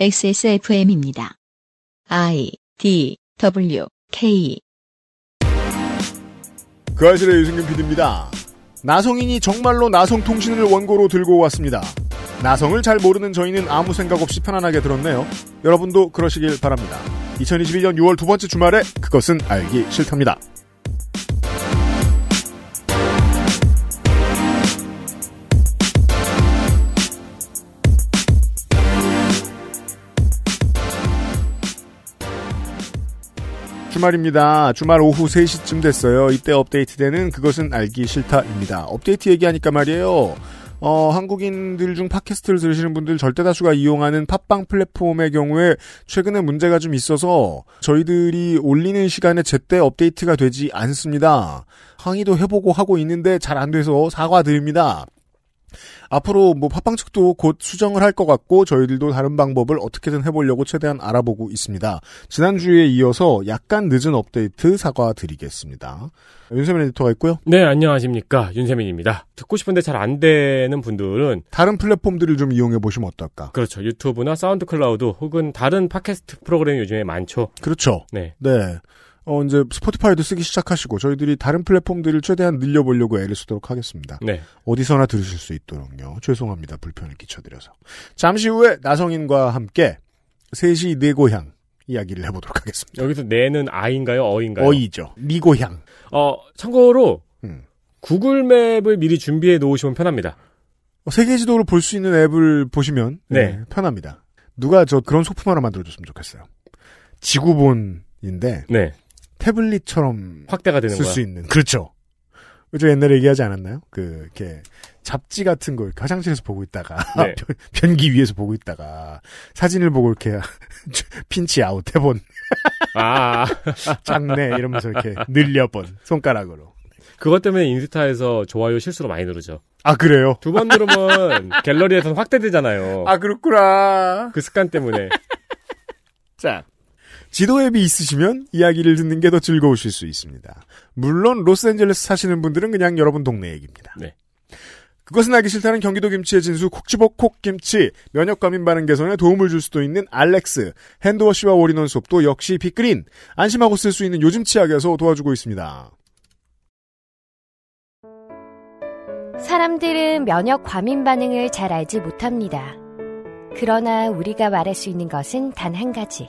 XSFM입니다. I D W K 그 아실의 유승균 PD입니다. 나성인이 정말로 나성통신을 원고로 들고 왔습니다. 나성을 잘 모르는 저희는 아무 생각 없이 편안하게 들었네요. 여러분도 그러시길 바랍니다. 2021년 6월 두 번째 주말에 그것은 알기 싫답니다. 주말입니다. 주말 오후 3시쯤 됐어요. 이때 업데이트되는 그것은 알기 싫다입니다. 업데이트 얘기하니까 말이에요. 어, 한국인들 중 팟캐스트를 들으시는 분들 절대 다수가 이용하는 팟빵 플랫폼의 경우에 최근에 문제가 좀 있어서 저희들이 올리는 시간에 제때 업데이트가 되지 않습니다. 항의도 해보고 하고 있는데 잘 안 돼서 사과드립니다. 앞으로 뭐 팟빵 측도 곧 수정을 할 것 같고 저희들도 다른 방법을 어떻게든 해보려고 최대한 알아보고 있습니다. 지난주에 이어서 약간 늦은 업데이트 사과드리겠습니다. 윤세민 에디터가 있고요. 네, 안녕하십니까. 윤세민입니다. 듣고 싶은데 잘 안 되는 분들은 다른 플랫폼들을 좀 이용해 보시면 어떨까? 그렇죠. 유튜브나 사운드 클라우드 혹은 다른 팟캐스트 프로그램이 요즘에 많죠. 그렇죠. 네. 네. 어, 이제 스포티파이도 쓰기 시작하시고 저희들이 다른 플랫폼들을 최대한 늘려보려고 애를 쓰도록 하겠습니다. 네. 어디서나 들으실 수 있도록요. 죄송합니다. 불편을 끼쳐드려서. 잠시 후에 나성인과 함께 셋이 내 네 고향 이야기를 해보도록 하겠습니다. 여기서 내는 아인가요? 어인가요? 어이죠. 네 고향. 어, 참고로 음. 구글맵을 미리 준비해 놓으시면 편합니다. 어, 세계 지도를 볼 수 있는 앱을 보시면 네. 네, 편합니다. 누가 저 그런 소품 하나 만들어줬으면 좋겠어요. 지구본인데 네. 태블릿처럼 확대가 되는 쓸수 있는 그렇죠. 저 옛날에 얘기하지 않았나요? 그 이렇게 잡지 같은 걸 화장실에서 보고 있다가 네. 변기 위에서 보고 있다가 사진을 보고 이렇게 핀치 아웃 해본 아 작네 이러면서 이렇게 늘려본 손가락으로 그것 때문에 인스타에서 좋아요 실수로 많이 누르죠. 아 그래요? 두 번 누르면 갤러리에서 확대되잖아요. 아 그렇구나. 그 습관 때문에. 자 지도 앱이 있으시면 이야기를 듣는 게 더 즐거우실 수 있습니다. 물론 로스앤젤레스 사시는 분들은 그냥 여러분 동네 얘기입니다. 네. 그것은 알기 싫다는 경기도 김치의 진수 콕지복 콕김치 면역 감인 반응 개선에 도움을 줄 수도 있는 알렉스 핸드워시와 올인원 수업도 역시 빅그린 안심하고 쓸 수 있는 요즘 치약에서 도와주고 있습니다. 사람들은 면역 과민 반응을 잘 알지 못합니다. 그러나 우리가 말할 수 있는 것은 단 한 가지.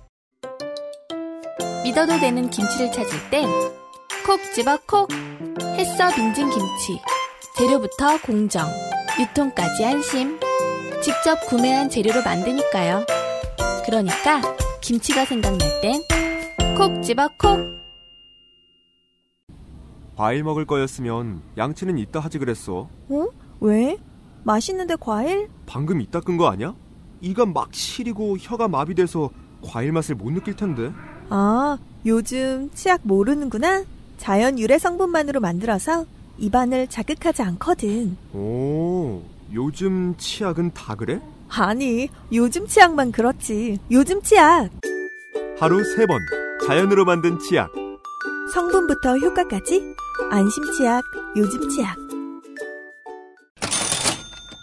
믿어도 되는 김치를 찾을 땐 콕 집어 콕 했어 빙진 김치 재료부터 공정 유통까지 안심 직접 구매한 재료로 만드니까요 그러니까 김치가 생각날 땐 콕 집어 콕 과일 먹을 거였으면 양치는 이따 하지 그랬어 응? 어? 왜? 맛있는데 과일? 방금 이따 끈 거 아니야? 이가 막 시리고 혀가 마비돼서 과일 맛을 못 느낄 텐데 아, 요즘 치약 모르는구나. 자연 유래 성분만으로 만들어서 입안을 자극하지 않거든. 오, 요즘 치약은 다 그래? 아니, 요즘 치약만 그렇지. 요즘 치약. 하루 세번 자연으로 만든 치약. 성분부터 효과까지 안심 치약, 요즘 치약.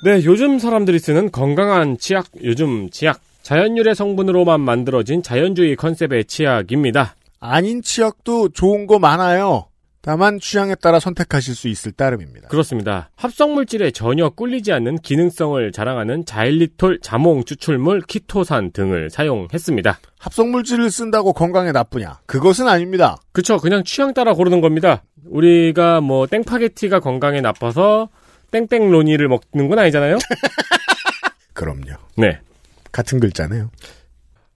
네, 요즘 사람들이 쓰는 건강한 치약, 요즘 치약. 자연유래 성분으로만 만들어진 자연주의 컨셉의 치약입니다. 아닌 치약도 좋은 거 많아요. 다만 취향에 따라 선택하실 수 있을 따름입니다. 그렇습니다. 합성물질에 전혀 꿀리지 않는 기능성을 자랑하는 자일리톨, 자몽, 추출물, 키토산 등을 사용했습니다. 합성물질을 쓴다고 건강에 나쁘냐? 그것은 아닙니다. 그쵸. 그냥 취향 따라 고르는 겁니다. 우리가 뭐 땡파게티가 건강에 나빠서 땡땡로니를 먹는 건 아니잖아요? 그럼요. 네. 같은 글자네요.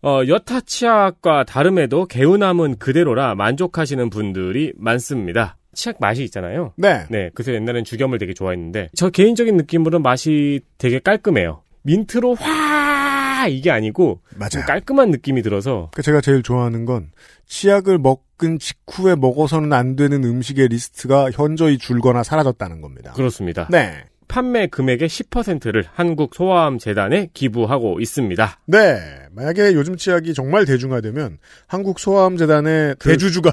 어, 여타 치약과 다름에도 개운함은 그대로라 만족하시는 분들이 많습니다. 치약 맛이 있잖아요. 네. 네. 그래서 옛날엔 죽염을 되게 좋아했는데 저 개인적인 느낌으로 맛이 되게 깔끔해요. 민트로 화 이게 아니고 맞아요. 깔끔한 느낌이 들어서 그러니까 제가 제일 좋아하는 건 치약을 먹은 직후에 먹어서는 안 되는 음식의 리스트가 현저히 줄거나 사라졌다는 겁니다. 그렇습니다. 네. 판매 금액의 10%를 한국 소아암 재단에 기부하고 있습니다. 네. 만약에 요즘 치약이 정말 대중화되면 한국 소아암 재단의 그, 대주주가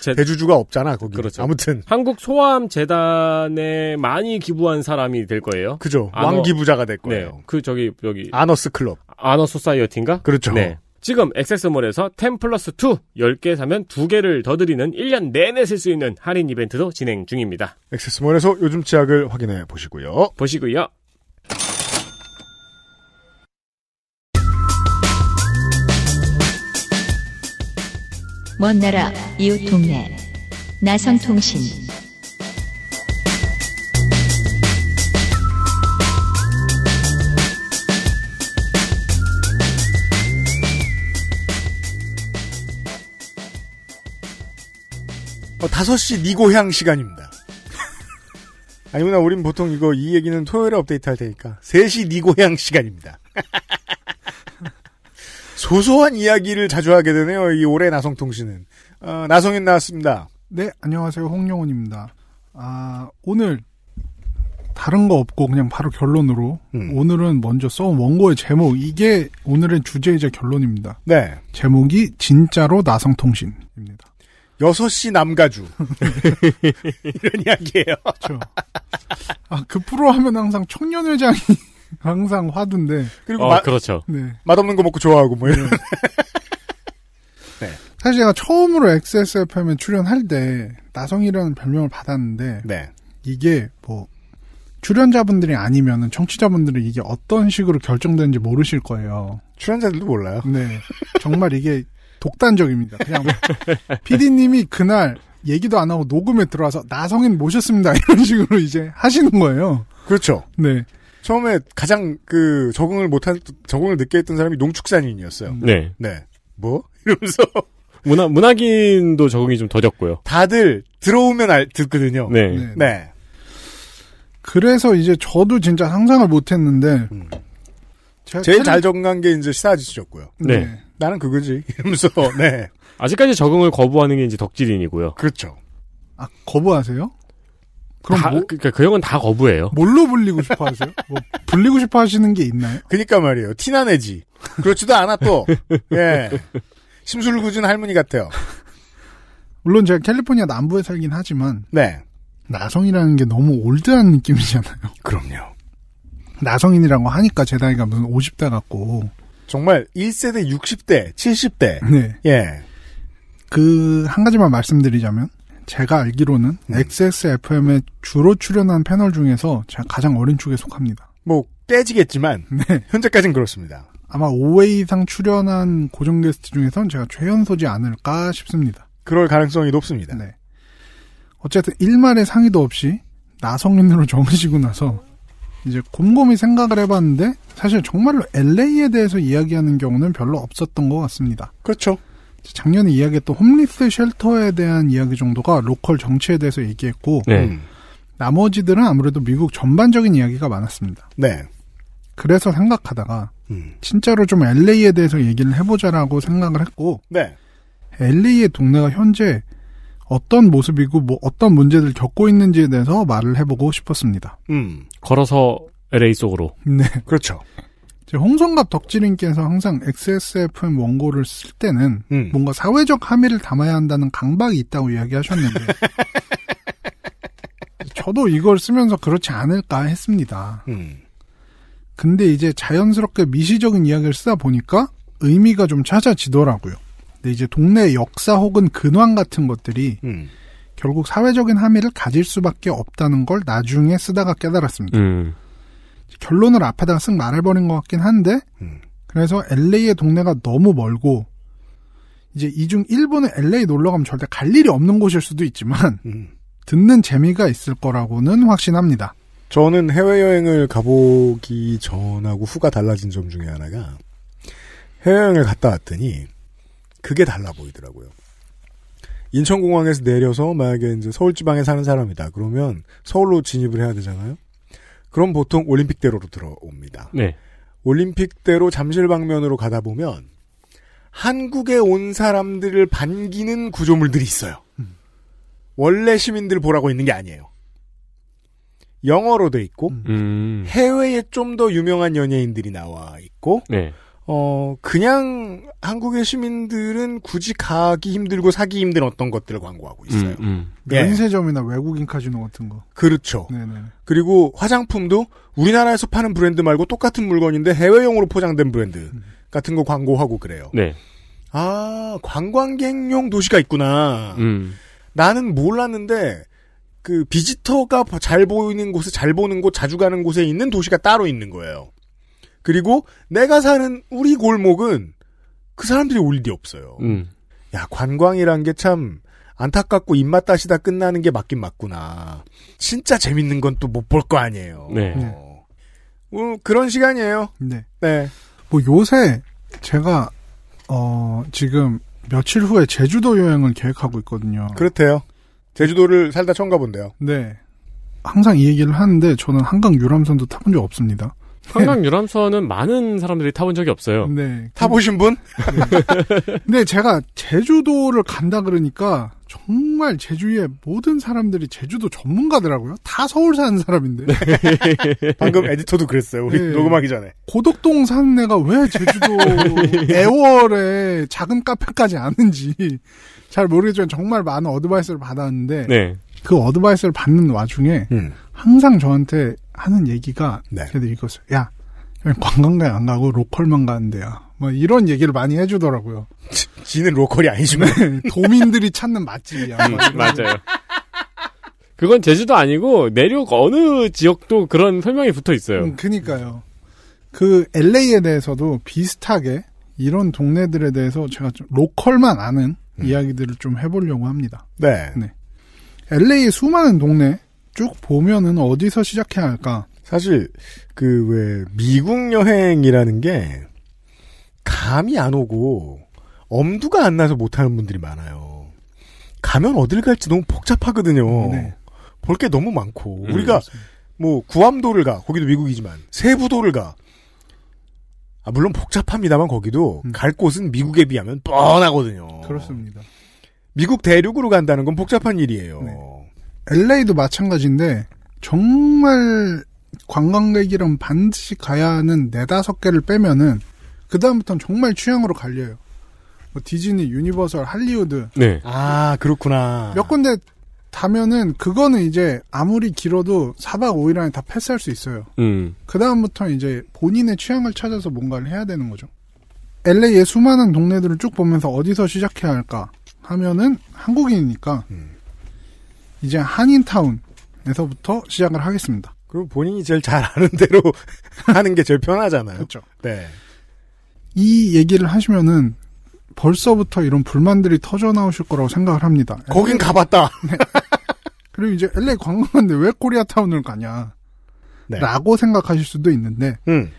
제, 네. 대주주가 없잖아 거기. 그렇죠. 아무튼 한국 소아암 재단에 많이 기부한 사람이 될 거예요. 그죠. 왕 기부자가 될 거예요. 네. 그 저기 여기 아너스 클럽, 아너 소사이어티인가? 그렇죠. 네. 지금 액세스몰에서 10 플러스 2 10개 사면 2개를 더 드리는 1년 내내 쓸 수 있는 할인 이벤트도 진행 중입니다. 액세스몰에서 요즘 치약을 확인해 보시고요. 보시고요. 먼 나라 이웃 동네 나성통신 어, 5시 니고향 시간입니다. 아니구나, 우린 보통 이거, 이 얘기는 토요일에 업데이트 할 테니까. 3시 니고향 시간입니다. 소소한 이야기를 자주 하게 되네요, 이 올해 나성통신은. 어, 나성인 나왔습니다. 네, 안녕하세요. 홍영훈입니다. 아, 오늘, 다른 거 없고 그냥 바로 결론으로 음. 오늘은 먼저 써온 원고의 제목 이게 오늘의 주제이자 결론입니다. 네. 제목이 진짜로 나성통신입니다. 6시 남가주. 이런 이야기예요. 그렇죠. 아, 그 프로 하면 항상 청년회장이 항상 화두인데. 그리고 어, 마, 그렇죠. 네. 맛없는 거 먹고 좋아하고 뭐 이런. 네. 네. 사실 제가 처음으로 XSFM에 출연할 때 나성이라는 별명을 받았는데 네. 이게 뭐 출연자분들이 아니면은 청취자분들은 이게 어떤 식으로 결정되는지 모르실 거예요. 출연자들도 몰라요. 네. 정말 이게 독단적입니다. 그냥 PD님이 뭐 그날 얘기도 안 하고 녹음에 들어와서 나성인 모셨습니다. 이런 식으로 이제 하시는 거예요. 그렇죠. 네. 처음에 가장 그 적응을 못한 적응을 늦게 했던 사람이 농축산인이었어요. 음. 네. 네. 뭐? 이러면서 문화 문학인도 적응이 좀 더뎠고요. 다들 들어오면 알 듣거든요. 네. 네. 네. 그래서 이제 저도 진짜 상상을 못 했는데 음. 제일 최근... 잘 적응한 게 이제 시사지수였고요. 네. 네. 나는 그거지. 이러면서, 네. 아직까지 적응을 거부하는 게 이제 덕질인이고요. 그렇죠. 아, 거부하세요? 그럼 다, 뭐? 그러니까 그 형은 다 거부해요. 뭘로 불리고 싶어 하세요? 뭐 불리고 싶어 하시는 게 있나요? 그니까 말이에요. 티나 내지. 그렇지도 않아 또. 예. 심술궂은 할머니 같아요. 물론 제가 캘리포니아 남부에 살긴 하지만 네. 나성이라는 게 너무 올드한 느낌이잖아요. 그럼요. 나성인이라고 하니까 제 나이가 무슨 50대 같고 정말 1세대 60대, 70대. 네. 예. 그, 한 가지만 말씀드리자면, 제가 알기로는 음. 네. XSFM에 주로 출연한 패널 중에서 제가 가장 어린 쪽에 속합니다. 뭐, 깨지겠지만, 네. 현재까지는 그렇습니다. 아마 5회 이상 출연한 고정 게스트 중에선 제가 최연소지 않을까 싶습니다. 그럴 가능성이 높습니다. 네. 어쨌든 일말의 상의도 없이 나성인으로 정해시고 나서 이제 곰곰이 생각을 해봤는데 사실 정말로 LA에 대해서 이야기하는 경우는 별로 없었던 것 같습니다. 그렇죠. 작년에 이야기했던 홈리스 쉘터에 대한 이야기 정도가 로컬 정치에 대해서 얘기했고 네. 음. 나머지들은 아무래도 미국 전반적인 이야기가 많았습니다. 네. 그래서 생각하다가 음. 진짜로 좀 LA에 대해서 얘기를 해보자라고 생각을 했고 네. LA의 동네가 현재 어떤 모습이고 뭐 어떤 문제를 겪고 있는지에 대해서 말을 해보고 싶었습니다. 음. 걸어서 LA 속으로 네. 그렇죠. 홍성갑 덕질인께서 항상 XSFM 원고를 쓸 때는 음. 뭔가 사회적 함의를 담아야 한다는 강박이 있다고 이야기하셨는데 저도 이걸 쓰면서 그렇지 않을까 했습니다. 음. 근데 이제 자연스럽게 미시적인 이야기를 쓰다 보니까 의미가 좀 찾아지더라고요. 근데 이제 동네 역사 혹은 근황 같은 것들이 음. 결국 사회적인 함의를 가질 수밖에 없다는 걸 나중에 쓰다가 깨달았습니다. 음. 결론을 앞에다가 쓱 말해버린 것 같긴 한데 음. 그래서 LA의 동네가 너무 멀고 이제 이중 일본에 LA 놀러 가면 절대 갈 일이 없는 곳일 수도 있지만 음. 듣는 재미가 있을 거라고는 확신합니다. 저는 해외여행을 가보기 전하고 후가 달라진 점 중에 하나가 해외여행을 갔다 왔더니 그게 달라 보이더라고요. 인천공항에서 내려서 만약에 이제 서울지방에 사는 사람이다. 그러면 서울로 진입을 해야 되잖아요. 그럼 보통 올림픽대로로 들어옵니다. 네. 올림픽대로 잠실 방면으로 가다 보면 한국에 온 사람들을 반기는 구조물들이 있어요. 원래 시민들 보라고 있는 게 아니에요. 영어로 돼 있고 음. 해외에 좀 더 유명한 연예인들이 나와 있고 네. 어, 그냥 한국의 시민들은 굳이 가기 힘들고 사기 힘든 어떤 것들을 광고하고 있어요. 음, 음. 예. 면세점이나 외국인 카지노 같은 거. 그렇죠. 네네. 그리고 화장품도 우리나라에서 파는 브랜드 말고 똑같은 물건인데 해외용으로 포장된 브랜드 음. 같은 거 광고하고 그래요. 네. 아, 관광객용 도시가 있구나. 음. 나는 몰랐는데 그 비지터가 잘 보이는 곳에 잘 보는 곳 자주 가는 곳에 있는 도시가 따로 있는 거예요. 그리고 내가 사는 우리 골목은 그 사람들이 올 일이 없어요. 음. 야, 관광이란 게 참 안타깝고 입맛 다시다 끝나는 게 맞긴 맞구나. 진짜 재밌는 건 또 못 볼 거 아니에요. 네. 네. 어. 그런 시간이에요. 네. 네. 뭐 요새 제가 어 지금 며칠 후에 제주도 여행을 계획하고 있거든요. 그렇대요. 제주도를 살다 처음 가본대요. 네. 항상 이 얘기를 하는데 저는 한강 유람선도 타본 적 없습니다. 한강 유람선은 많은 사람들이 타본 적이 없어요. 네. 타보신 분? 네. 근데 제가 제주도를 간다 그러니까 정말 제주의 모든 사람들이 제주도 전문가더라고요. 다 서울 사는 사람인데. 네. 방금 에디터도 그랬어요. 우리 네. 녹음하기 전에. 고덕동 사는 가왜 제주도 애월에 작은 카페까지 아는지 잘 모르겠지만 정말 많은 어드바이스를 받았는데 네. 그 어드바이스를 받는 와중에 음. 항상 저한테 하는 얘기가 네. 그래 이거죠. 야 관광가에 안 가고 로컬만 가는데야. 뭐 이런 얘기를 많이 해주더라고요. 지는 로컬이 아니지만 네, 도민들이 찾는 맛집이야. 음, 뭐 맞아요. 그건 제주도 아니고 내륙 어느 지역도 그런 설명이 붙어 있어요. 음, 그니까요. 그 LA에 대해서도 비슷하게 이런 동네들에 대해서 제가 좀 로컬만 아는 음. 이야기들을 좀 해보려고 합니다. 네. 네. LA의 수많은 동네 쭉 보면은 어디서 시작해야 할까? 사실 그 왜 미국 여행이라는 게 감이 안 오고 엄두가 안 나서 못 하는 분들이 많아요. 가면 어딜 갈지 너무 복잡하거든요. 네. 볼게 너무 많고 음, 우리가 맞습니다. 뭐 구암도를 가 거기도 미국이지만 세부도를 가 아, 물론 복잡합니다만 거기도 음. 갈 곳은 미국에 비하면 뻔하거든요. 그렇습니다. 미국 대륙으로 간다는 건 복잡한 일이에요. 네. LA도 마찬가지인데 정말 관광객이랑 반드시 가야 하는 네다섯 개를 빼면은 그 다음부터는 정말 취향으로 갈려요. 뭐 디즈니, 유니버설, 할리우드. 네. 아 그렇구나. 몇 군데 가면은 그거는 이제 아무리 길어도 4박 5일 안에 다 패스할 수 있어요. 음. 그 다음부터는 이제 본인의 취향을 찾아서 뭔가를 해야 되는 거죠. LA의 수많은 동네들을 쭉 보면서 어디서 시작해야 할까 하면은 한국인이니까 음. 이제 한인타운에서부터 시작을 하겠습니다. 그리고 본인이 제일 잘 아는 대로 하는 게 제일 편하잖아요. 그렇죠. 네. 이 얘기를 하시면은 벌써부터 이런 불만들이 터져 나오실 거라고 생각을 합니다. 거긴 가봤다. 네. 그리고 이제 LA 관광인데 왜 코리아타운을 가냐. 네. 라고 생각하실 수도 있는데, 음.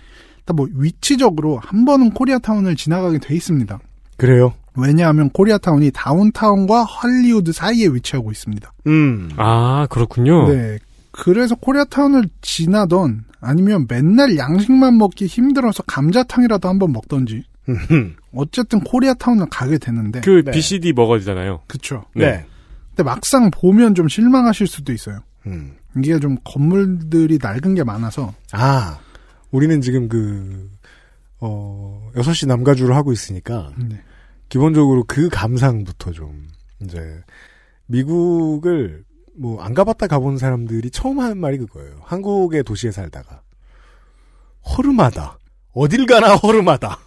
뭐 위치적으로 한 번은 코리아타운을 지나가게 돼 있습니다. 그래요? 왜냐하면 코리아타운이 다운타운과 할리우드 사이에 위치하고 있습니다. 음. 아, 그렇군요. 네. 그래서 코리아타운을 지나던 아니면 맨날 양식만 먹기 힘들어서 감자탕이라도 한번 먹던지. 음. 어쨌든 코리아타운을 가게 되는데. 그 네. BCD 먹어지잖아요. 그쵸. 네. 네. 근데 막상 보면 좀 실망하실 수도 있어요. 음. 이게 좀 건물들이 낡은 게 많아서. 아. 우리는 지금 그, 어, 6시 남가주를 하고 있으니까. 네. 기본적으로 그 감상부터 좀 이제 미국을 뭐 안 가봤다 가본 사람들이 처음 하는 말이 그거예요. 한국의 도시에 살다가 허름하다. 어딜 가나 허름하다.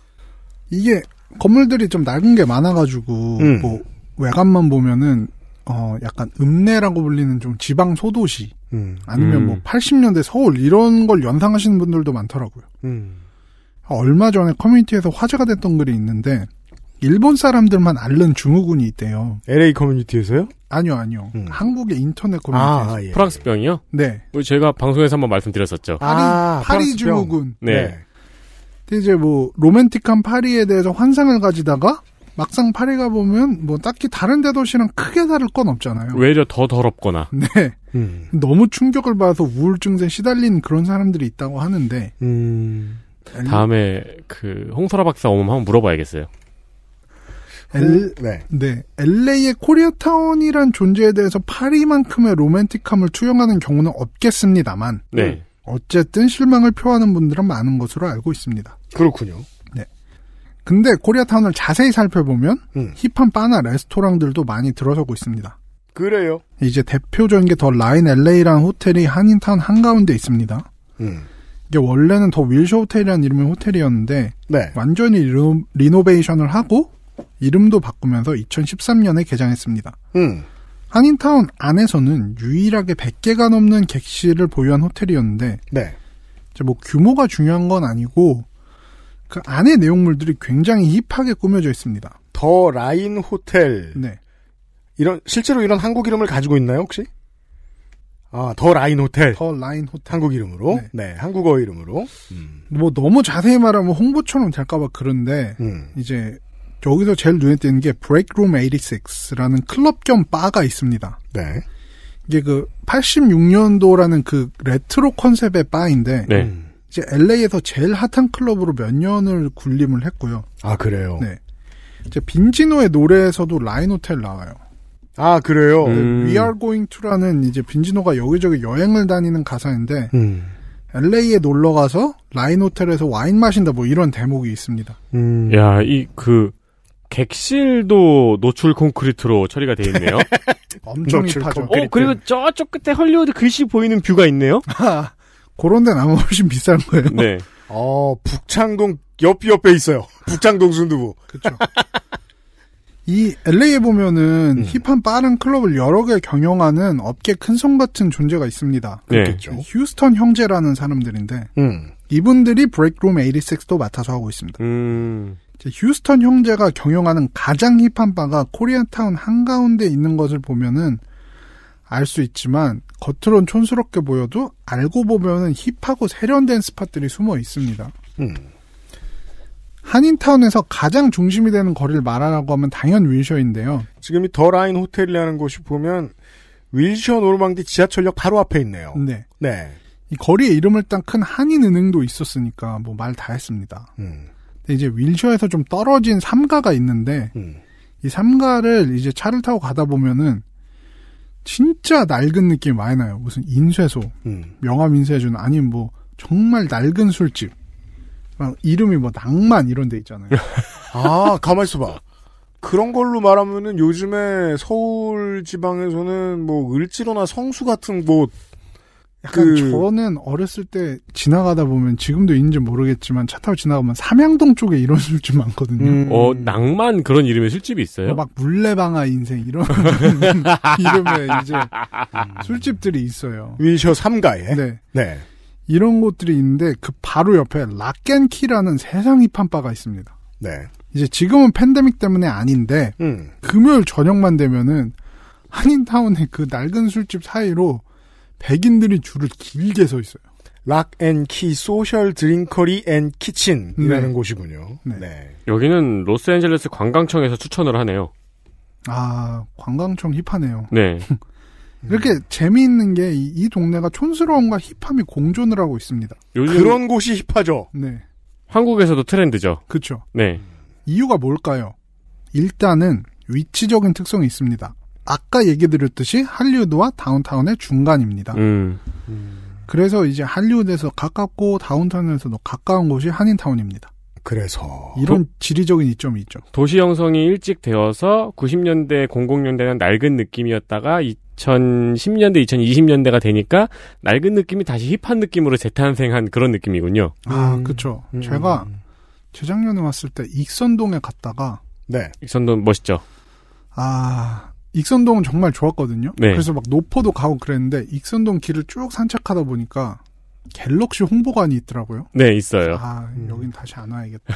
이게 건물들이 좀 낡은 게 많아가지고 음. 뭐 외관만 보면은 어 약간 읍내라고 불리는 좀 지방 소도시 음. 아니면 뭐 음. 뭐 80년대 서울 이런 걸 연상하시는 분들도 많더라고요. 음. 얼마 전에 커뮤니티에서 화제가 됐던 글이 있는데 일본 사람들만 앓는 증후군이 있대요. LA 커뮤니티에서요? 아니요, 아니요. 음. 한국의 인터넷 아, 커뮤니티에서. 아, 예. 프랑스 병이요? 예. 네. 제가 방송에서 한번 말씀드렸었죠. 파리, 아, 파리 증후군. 네. 네. 이제 뭐 로맨틱한 파리에 대해서 환상을 가지다가 막상 파리 가보면 뭐 딱히 다른 대도시랑 크게 다를 건 없잖아요. 외려 더 더럽거나. 네. 음. 너무 충격을 받아서 우울증세 시달린 그런 사람들이 있다고 하는데. 음. 다음에 그홍설아 박사 오면 한번 물어봐야겠어요. 엘, 그, 네. 네. LA의 코리아타운이란 존재에 대해서 파리만큼의 로맨틱함을 투영하는 경우는 없겠습니다만. 네. 어쨌든 실망을 표하는 분들은 많은 것으로 알고 있습니다. 그렇군요. 네. 근데 코리아타운을 자세히 살펴보면 음. 힙한 바나 레스토랑들도 많이 들어서고 있습니다. 그래요. 이제 대표적인 게 더 라인 LA라는 호텔이 한인타운 한가운데 있습니다. 음. 이게 원래는 더윌쇼 호텔이라는 이름의 호텔이었는데 네. 완전히 리노, 리노베이션을 하고 이름도 바꾸면서 2013년에 개장했습니다. 음. 한인타운 안에서는 유일하게 100개가 넘는 객실을 보유한 호텔이었는데 네. 이제 뭐 규모가 중요한 건 아니고 그안에 내용물들이 굉장히 힙하게 꾸며져 있습니다. 더 라인 호텔. 네. 이런 실제로 이런 한국 이름을 가지고 있나요 혹시? 아, 더 라인 호텔. 더 라인 호텔. 한국 이름으로. 네, 네 한국어 이름으로. 음. 뭐 너무 자세히 말하면 홍보처럼 될까봐 그런데 음. 이제 여기서 제일 눈에 띄는 게 브레이크룸 86라는 클럽 겸 바가 있습니다. 네. 이게 그 86년도라는 그 레트로 컨셉의 바인데 네. 이제 LA에서 제일 핫한 클럽으로 몇 년을 군림을 했고요. 아 그래요. 네. 이제 빈지노의 노래에서도 라인 호텔 나와요. 아 그래요. 네, 음. We Are Going To라는 이제 빈지노가 여기저기 여행을 다니는 가사인데 음. LA에 놀러 가서 라인 호텔에서 와인 마신다 뭐 이런 대목이 있습니다. 음. 야이 그 객실도 노출 콘크리트로 처리가 돼 있네요. 엄청 힙하죠. 어, 그리고 저쪽 끝에 헐리우드 글씨 보이는 뷰가 있네요. 그런 데는 아마 훨씬 비싼 거예요. 네. 어, 북창동 옆 옆에 있어요. 북창동 순두부. 그렇이 LA에 보면은 음. 힙한 빠른 클럽을 여러 개 경영하는 업계 큰성 같은 존재가 있습니다. 네. 그렇겠죠. 네. 휴스턴 형제라는 사람들인데 음. 이분들이 브레이크룸 86도 맡아서 하고 있습니다. 음. 휴스턴 형제가 경영하는 가장 힙한 바가 코리안타운 한가운데 있는 것을 보면은 알 수 있지만 겉으론 촌스럽게 보여도 알고 보면은 힙하고 세련된 스팟들이 숨어 있습니다. 음. 한인타운에서 가장 중심이 되는 거리를 말하라고 하면 당연 윌셔인데요. 지금 이 더 라인 호텔이라는 곳이 보면 윌셔 노르망디 지하철역 바로 앞에 있네요. 네. 네. 이 거리에 이름을 딴 큰 한인은행도 있었으니까 뭐 말 다 했습니다. 음. 이제 윌셔에서 좀 떨어진 삼가가 있는데 음. 이 삼가를 이제 차를 타고 가다 보면은 진짜 낡은 느낌이 많이 나요. 무슨 인쇄소, 음. 명함 인쇄해주는 아니면 뭐 정말 낡은 술집. 막 이름이 뭐 낭만 이런 데 있잖아요. 아, 가만 있어 봐. 그런 걸로 말하면은 요즘에 서울 지방에서는 뭐 을지로나 성수 같은 곳 약간 그... 저는 어렸을 때 지나가다 보면 지금도 있는지 모르겠지만 차 타고 지나가면 삼양동 쪽에 이런 술집 많거든요. 음... 어 낭만 그런 이름의 술집이 있어요? 어, 막 물레방아 인생 이런 이름의 이제 술집들이 있어요. 위셔 3가에. 네. 네. 이런 곳들이 있는데 그 바로 옆에 락앤키라는 세상 이판 바가 있습니다. 네. 이제 지금은 팬데믹 때문에 아닌데 음. 금요일 저녁만 되면은 한인타운의 그 낡은 술집 사이로 백인들이 줄을 길게 서 있어요. 락 앤 키 소셜 드링커리 앤 키친이라는 네. 곳이군요. 네. 네. 여기는 로스앤젤레스 관광청에서 추천을 하네요. 아, 관광청 힙하네요. 네. 이렇게 음. 재미있는 게 이 동네가 촌스러움과 힙함이 공존을 하고 있습니다. 요즘 그런 곳이 힙하죠. 네. 한국에서도 트렌드죠. 그렇죠. 네. 이유가 뭘까요? 일단은 위치적인 특성이 있습니다. 아까 얘기 드렸듯이 한류드와 다운타운의 중간입니다. 음. 그래서 이제 한류드에서 가깝고 다운타운에서도 가까운 곳이 한인타운입니다. 그래서 이런 도, 지리적인 이점이 있죠. 도시 형성이 일찍 되어서 90년대, 00년대는 낡은 느낌이었다가 2010년대, 2020년대가 되니까 낡은 느낌이 다시 힙한 느낌으로 재탄생한 그런 느낌이군요. 아, 그렇죠. 음. 제가 재작년에 왔을 때 익선동에 갔다가 네. 익선동 멋있죠. 아, 익선동은 정말 좋았거든요. 네. 그래서 막 노포도 가고 그랬는데 익선동 길을 쭉 산책하다 보니까 갤럭시 홍보관이 있더라고요. 네, 있어요. 아, 여긴 음. 다시 안 와야겠다.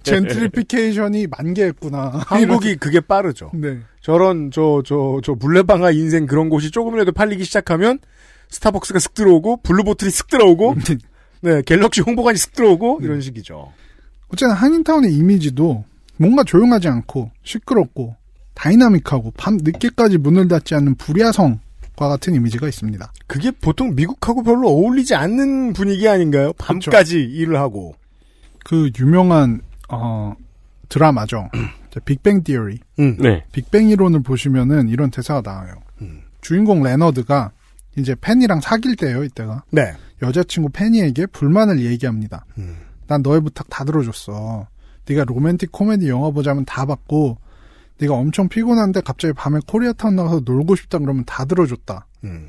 젠트리피케이션이 만개했구나. 한국이 그게 빠르죠. 네. 저런 저 저저 물레방아 인생 그런 곳이 조금이라도 팔리기 시작하면 스타벅스가 쓱 들어오고 블루보틀이 쓱 들어오고 네. 네, 갤럭시 홍보관이 쓱 들어오고 네. 이런 식이죠. 어쨌든 한인타운의 이미지도 뭔가 조용하지 않고 시끄럽고 다이나믹하고 밤 늦게까지 문을 닫지 않는 불야성과 같은 이미지가 있습니다. 그게 보통 미국하고 별로 어울리지 않는 분위기 아닌가요? 밤까지 그렇죠. 일을 하고. 그 유명한 어, 드라마죠. 빅뱅 디어리. 음. 네. 빅뱅 이론을 보시면은 이런 대사가 나와요. 음. 주인공 레너드가 이제 팬이랑 사귈 때예요, 이때가. 네. 여자친구 팬이에게 불만을 얘기합니다. 음. 난 너의 부탁 다 들어줬어. 네가 로맨틱 코미디 영화 보자면 다 봤고 네가 엄청 피곤한데 갑자기 밤에 코리아타운 나가서 놀고 싶다 그러면 다 들어줬다. 음.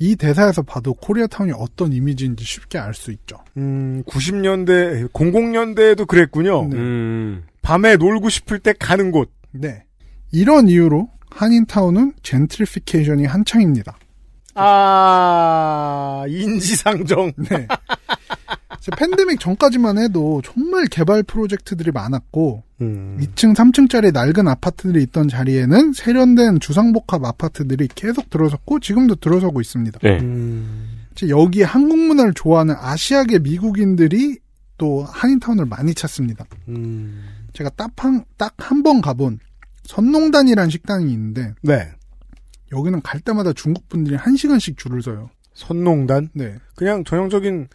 이 대사에서 봐도 코리아타운이 어떤 이미지인지 쉽게 알 수 있죠. 음, 90년대, 00년대에도 그랬군요. 네. 음. 밤에 놀고 싶을 때 가는 곳. 네. 이런 이유로 한인타운은 젠트리피케이션이 한창입니다. 아, 인지상정. 네. 팬데믹 전까지만 해도 정말 개발 프로젝트들이 많았고 음. 2층, 3층짜리 낡은 아파트들이 있던 자리에는 세련된 주상복합 아파트들이 계속 들어섰고 지금도 들어서고 있습니다. 네. 음. 여기 한국 문화를 좋아하는 아시아계 미국인들이 또 한인타운을 많이 찾습니다. 음. 제가 딱 한 번 가본 선농단이라는 식당이 있는데 네. 여기는 갈 때마다 중국 분들이 한 시간씩 줄을 서요. 선농단? 네. 그냥 전형적인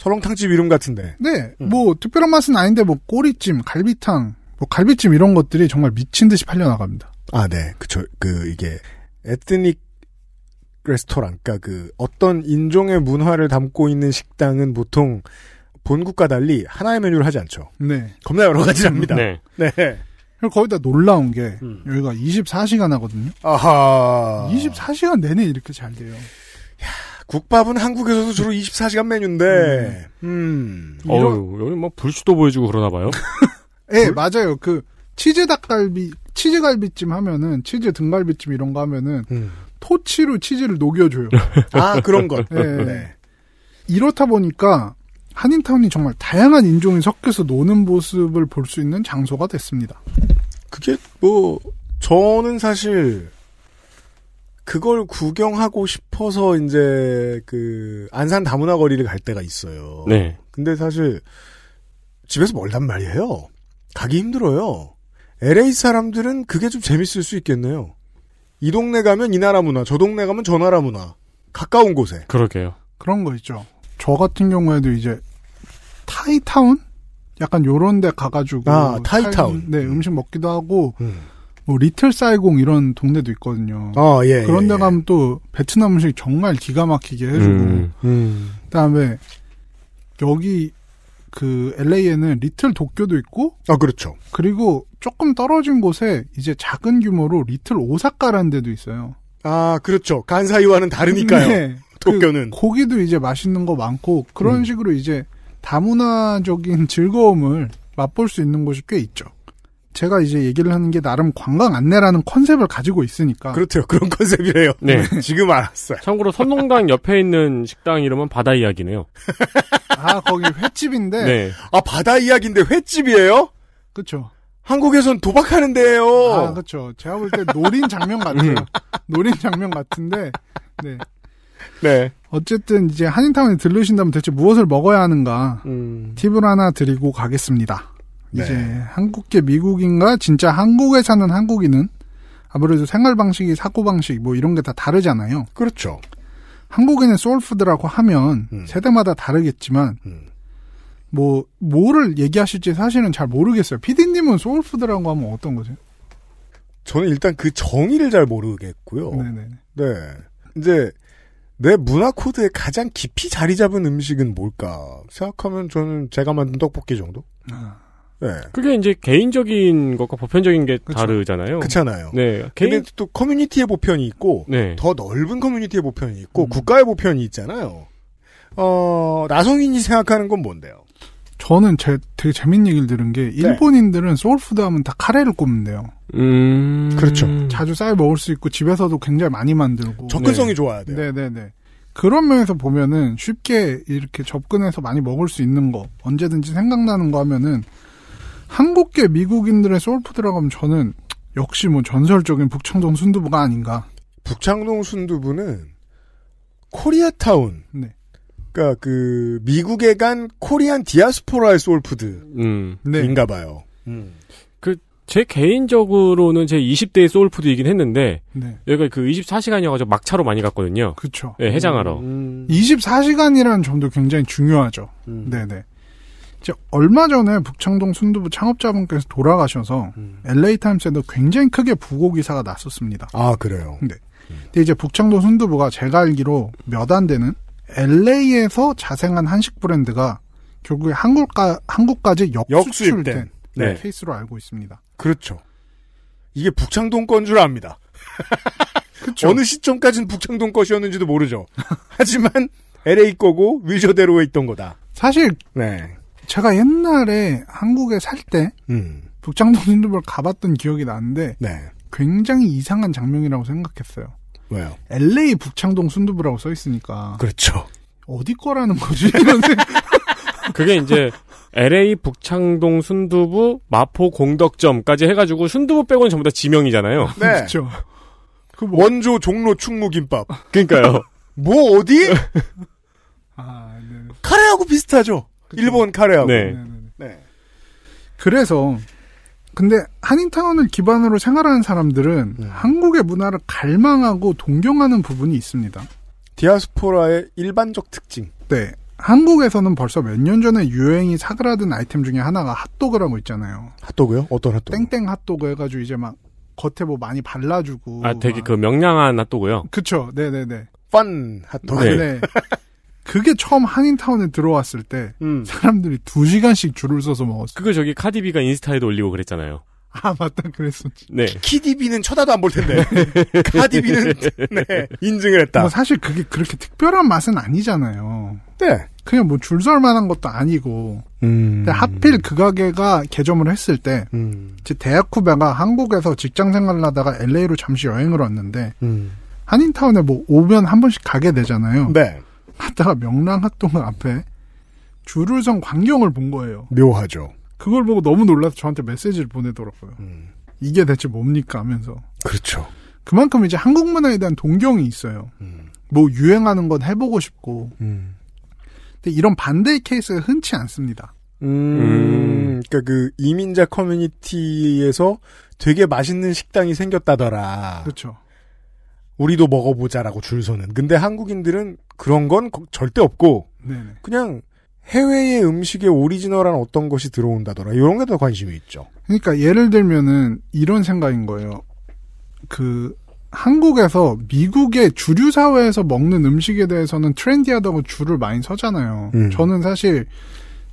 설렁탕집 이름 같은데. 네, 음. 뭐 특별한 맛은 아닌데 뭐 꼬리찜, 갈비탕, 뭐 갈비찜 이런 것들이 정말 미친 듯이 팔려 나갑니다. 아, 네, 그쵸. 그 이게 에트닉 레스토랑, 그러니까 그 어떤 인종의 문화를 담고 있는 식당은 보통 본국과 달리 하나의 메뉴를 하지 않죠. 네, 겁나 여러 가지랍니다. 네. 네. 거의다 놀라운 게 음. 여기가 24시간 하거든요. 아하. 24시간 내내 이렇게 잘 돼요. 야. 국밥은 한국에서도 주로 24시간 메뉴인데, 음. 음. 어우, 여기 뭐 불씨도 보여주고 그러나 봐요. 예, 네, 맞아요. 그, 치즈 닭갈비, 치즈 갈비찜 하면은, 치즈 등갈비찜 이런 거 하면은, 음. 토치로 치즈를 녹여줘요. 아, 그런 것. 네. 네. 이렇다 보니까, 한인타운이 정말 다양한 인종이 섞여서 노는 모습을 볼 수 있는 장소가 됐습니다. 그게 뭐, 저는 사실, 그걸 구경하고 싶어서 이제 그 안산 다문화 거리를 갈 때가 있어요. 네. 근데 사실 집에서 멀단 말이에요. 가기 힘들어요. LA 사람들은 그게 좀 재밌을 수 있겠네요. 이 동네 가면 이 나라 문화, 저 동네 가면 저 나라 문화. 가까운 곳에. 그러게요. 그런 거 있죠. 저 같은 경우에도 이제 타이타운? 약간 요런 데 가가지고. 아, 타이타운. 타이, 네, 음식 먹기도 하고. 음. 뭐 리틀 사이공 이런 동네도 있거든요. 어, 예, 그런 데 예, 가면 또 베트남 음식 정말 기가 막히게 해주고 음, 음. 그다음에 여기 그 LA에는 리틀 도쿄도 있고 아 그렇죠. 그리고 조금 떨어진 곳에 이제 작은 규모로 리틀 오사카라는 데도 있어요. 아 그렇죠. 간사이와는 다르니까요. 네, 그 도쿄는 그 고기도 이제 맛있는 거 많고 그런 음. 식으로 이제 다문화적인 즐거움을 맛볼 수 있는 곳이 꽤 있죠. 제가 이제 얘기를 하는 게 나름 관광 안내라는 컨셉을 가지고 있으니까. 그렇죠 그런 컨셉이래요. 네. 지금 알았어요. 참고로 선동당 옆에 있는 식당 이름은 바다 이야기네요. 아, 거기 횟집인데. 네. 아, 바다 이야기인데 횟집이에요? 그렇죠. 한국에선 도박하는 데예요. 아, 그렇죠. 제가 볼 때 노린 장면 같아요. 음. 노린 장면 같은데. 네. 네. 어쨌든 이제 한인타운에 들르신다면 대체 무엇을 먹어야 하는가 음. 팁을 하나 드리고 가겠습니다. 네. 이제 한국계 미국인과 진짜 한국에 사는 한국인은 아무래도 생활 방식이 사고 방식 뭐 이런 게 다 다르잖아요. 그렇죠. 한국인의 소울푸드라고 하면 음. 세대마다 다르겠지만 음. 뭐 뭐를 얘기하실지 사실은 잘 모르겠어요. 피디님은 소울푸드라고 하면 어떤 거죠? 저는 일단 그 정의를 잘 모르겠고요. 네네. 네. 이제 내 문화 코드에 가장 깊이 자리 잡은 음식은 뭘까 생각하면 저는 제가 만든 떡볶이 정도. 아. 네. 그게 이제 개인적인 것과 보편적인 게 그쵸. 다르잖아요. 그렇잖아요. 네. 개인 또 커뮤니티의 보편이 있고 네. 더 넓은 커뮤니티의 보편이 있고 음. 국가의 보편이 있잖아요. 어, 나성인이 생각하는 건 뭔데요? 저는 제, 되게 재밌는 얘기를 들은 게 네. 일본인들은 소울푸드 하면 다 카레를 꼽는데요. 음. 그렇죠. 자주 싸이 먹을 수 있고 집에서도 굉장히 많이 만들고 접근성이 네. 좋아야 돼요. 네, 네, 네. 그런 면에서 보면은 쉽게 이렇게 접근해서 많이 먹을 수 있는 거 언제든지 생각나는 거 하면은 한국계 미국인들의 소울푸드라고 하면 저는 역시 뭐 전설적인 북창동 순두부가 아닌가. 북창동 순두부는 코리아타운. 네. 그니까그 미국에 간 코리안 디아스포라의 소울푸드인가 음. 네. 봐요. 음. 그제 개인적으로는 제 20대의 소울푸드이긴 했는데 네. 여기가 그 24시간이어가지고 막차로 많이 갔거든요. 그렇 네, 해장하러. 음. 24시간이라는 점도 굉장히 중요하죠. 음. 네네. 이제 얼마 전에 북창동 순두부 창업자분께서 돌아가셔서 음. LA 타임스에도 굉장히 크게 부고 기사가 났었습니다. 아 그래요. 네. 음. 근데 이제 북창동 순두부가 제가 알기로 몇 안 되는 LA에서 자생한 한식 브랜드가 결국에 한국가, 한국까지 역수출된 역수입된. 네. 네. 케이스로 알고 있습니다. 그렇죠. 이게 북창동 건 줄 압니다. 그쵸. 어느 시점까지는 북창동 것이었는지도 모르죠. 하지만 LA 거고 위저대로에 있던 거다. 사실 네. 제가 옛날에 한국에 살때 음. 북창동 신도를 가봤던 기억이 나는데 네. 굉장히 이상한 장면이라고 생각했어요. 왜요? LA 북창동 순두부라고 써 있으니까. 그렇죠. 어디 거라는 거지? 그게 이제 LA 북창동 순두부 마포 공덕점까지 해가지고 순두부 빼고는 전부 다 지명이잖아요. 네. 그렇죠. 그 뭐... 원조 종로 충무 김밥. 그러니까요. 뭐 어디? 아, 네. 카레하고 비슷하죠. 일본 카레하고. 네. 네. 그래서 근데 한인타운을 기반으로 생활하는 사람들은 음. 한국의 문화를 갈망하고 동경하는 부분이 있습니다. 디아스포라의 일반적 특징. 네. 한국에서는 벌써 몇 년 전에 유행이 사그라든 아이템 중에 하나가 핫도그라고 있잖아요. 핫도그요? 어떤 핫도그? 땡땡 핫도그 해가지고 이제 막 겉에 뭐 많이 발라주고. 아, 되게 막. 그 명량한 핫도그요? 그쵸. 네네네. 펀 핫도그. 네. 네. 그게 처음 한인타운에 들어왔을 때 음. 사람들이 두 시간씩 줄을 서서 먹었어요. 그거 저기 카디비가 인스타에도 올리고 그랬잖아요. 아 맞다 그랬었지. 네. 키디비는 쳐다도 안 볼 텐데 네. 카디비는 네, 인증을 했다. 뭐 사실 그게 그렇게 특별한 맛은 아니잖아요. 네. 그냥 뭐 줄설만한 것도 아니고. 음. 근데 하필 그 가게가 개점을 했을 때, 음. 제 대학 후배가 한국에서 직장 생활을 하다가 LA로 잠시 여행을 왔는데 음. 한인타운에 뭐 오면 한 번씩 가게 되잖아요. 네. 하다가 명랑학동 앞에 줄을 선 광경을 본 거예요. 묘하죠. 그걸 보고 너무 놀라서 저한테 메시지를 보내더라고요. 음. 이게 대체 뭡니까 하면서. 그렇죠. 그만큼 이제 한국 문화에 대한 동경이 있어요. 음. 뭐 유행하는 건 해보고 싶고. 음. 근데 이런 반대의 케이스가 흔치 않습니다. 음. 음, 그러니까 그 이민자 커뮤니티에서 되게 맛있는 식당이 생겼다더라. 그렇죠. 우리도 먹어보자라고 줄 서는. 근데 한국인들은 그런 건 절대 없고 네네. 그냥 해외의 음식의 오리지널한 어떤 것이 들어온다더라 이런 게 더 관심이 있죠. 그러니까 예를 들면은 이런 생각인 거예요. 그 한국에서 미국의 주류 사회에서 먹는 음식에 대해서는 트렌디하다고 줄을 많이 서잖아요. 음. 저는 사실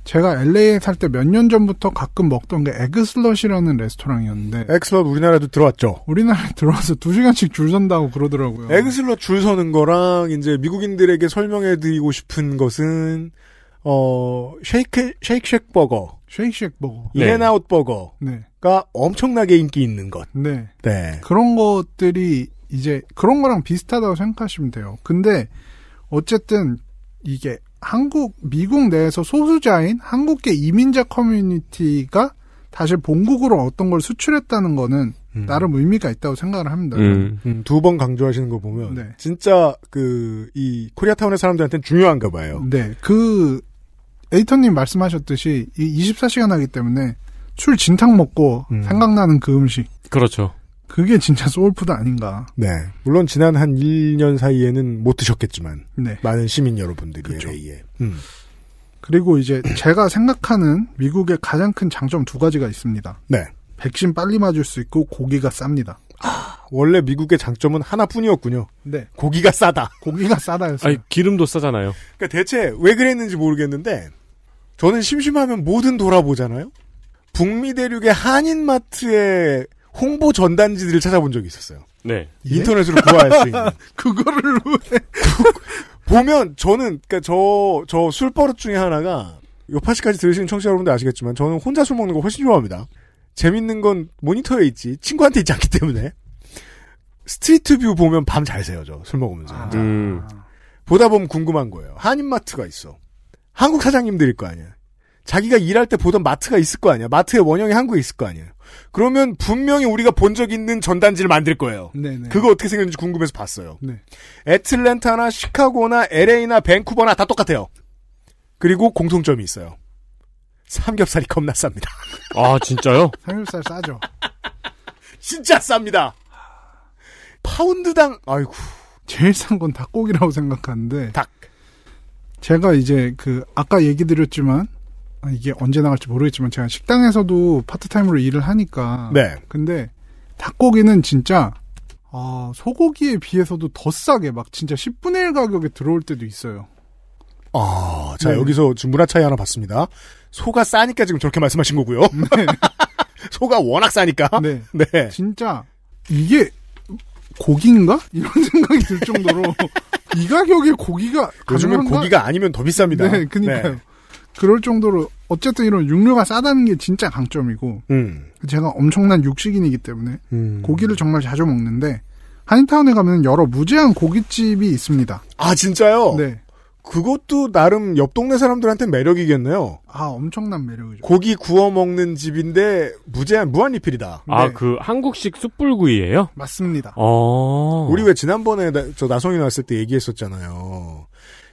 제가 LA에 살 때 몇 년 전부터 가끔 먹던 게 에그슬럿이라는 레스토랑이었는데 엑그슬럿 우리나라에도 들어왔죠. 우리나라에 들어와서 두 시간씩 줄 선다고 그러더라고요. 에그슬럿 줄 서는 거랑 이제 미국인들에게 설명해드리고 싶은 것은 어 쉐이크 쉐이크쉑 버거, 쉐이크쉑 버거, 네. 인앤아웃 버거가 네. 엄청나게 인기 있는 것. 네. 네. 그런 것들이 이제 그런 거랑 비슷하다고 생각하시면 돼요. 근데 어쨌든 이게 한국 미국 내에서 소수자인 한국계 이민자 커뮤니티가 다시 본국으로 어떤 걸 수출했다는 거는 음. 나름 의미가 있다고 생각을 합니다. 음. 음. 두번 강조하시는 거 보면 네. 진짜 그 이 코리아타운의 사람들한테는 중요한가 봐요. 네, 그 에이터님 말씀하셨듯이 이 24시간 하기 때문에 술 진탕 먹고 음. 생각나는 그 음식. 그렇죠. 그게 진짜 소울푸드 아닌가. 네. 물론 지난 한 1년 사이에는 못 드셨겠지만. 네. 많은 시민 여러분들이. 그렇죠. l a 음. 그리고 이제 제가 생각하는 미국의 가장 큰 장점 두 가지가 있습니다. 네. 백신 빨리 맞을 수 있고 고기가 쌉니다. 아, 원래 미국의 장점은 하나뿐이었군요. 네. 고기가 싸다. 고기가 싸다였어요. 아니, 기름도 싸잖아요. 그러니까 대체 왜 그랬는지 모르겠는데 저는 심심하면 뭐든 돌아보잖아요. 북미 대륙의 한인 마트에 홍보 전단지들을 찾아본 적이 있었어요. 네. 예? 인터넷으로 구할 수 있는. 그거를 보면 저는 그니까저 저 술버릇 중에 하나가 요파시까지 들으시는 청취자 여러분들 아시겠지만 저는 혼자 술 먹는 거 훨씬 좋아합니다. 재밌는 건 모니터에 있지 친구한테 있지 않기 때문에 스트리트 뷰 보면 밤 잘 새요 저 술 먹으면서. 아. 음. 보다 보면 궁금한 거예요. 한인마트가 있어. 한국 사장님들일 거 아니야. 자기가 일할 때 보던 마트가 있을 거 아니야. 마트의 원형이 한국에 있을 거 아니에요. 그러면 분명히 우리가 본 적 있는 전단지를 만들 거예요. 네네. 네. 그거 어떻게 생겼는지 궁금해서 봤어요. 네. 애틀랜타나 시카고나 LA나 밴쿠버나 다 똑같아요. 그리고 공통점이 있어요. 삼겹살이 겁나 쌉니다. 아 진짜요? 삼겹살 싸죠. 진짜 쌉니다. 파운드당 아이고 제일 싼 건 닭고기라고 생각하는데 닭. 제가 이제 그 아까 얘기 드렸지만 아, 이게 언제 나갈지 모르겠지만 제가 식당에서도 파트타임으로 일을 하니까. 네. 근데 닭고기는 진짜 아, 소고기에 비해서도 더 싸게 막 진짜 10분의 1 가격에 들어올 때도 있어요. 아, 자 네. 여기서 지금 문화 차이 하나 봤습니다. 소가 싸니까 지금 저렇게 말씀하신 거고요. 네. 소가 워낙 싸니까. 네. 네. 진짜 이게 고기인가? 이런 생각이 들 정도로 이 가격에 고기가 요즘은 고기가 아니면 더 비쌉니다. 네, 그니까요. 네. 그럴 정도로 어쨌든 이런 육류가 싸다는 게 진짜 강점이고 음. 제가 엄청난 육식인이기 때문에 음. 고기를 정말 자주 먹는데 한인타운에 가면 여러 무제한 고깃집이 있습니다. 아 진짜요? 네. 그것도 나름 옆 동네 사람들한테 매력이겠네요. 아 엄청난 매력이죠. 고기 구워 먹는 집인데 무제한 무한 리필이다. 네. 아그 한국식 숯불구이예요? 맞습니다. 어... 우리 왜 지난번에 나, 저 나성이 나왔을 때 얘기했었잖아요.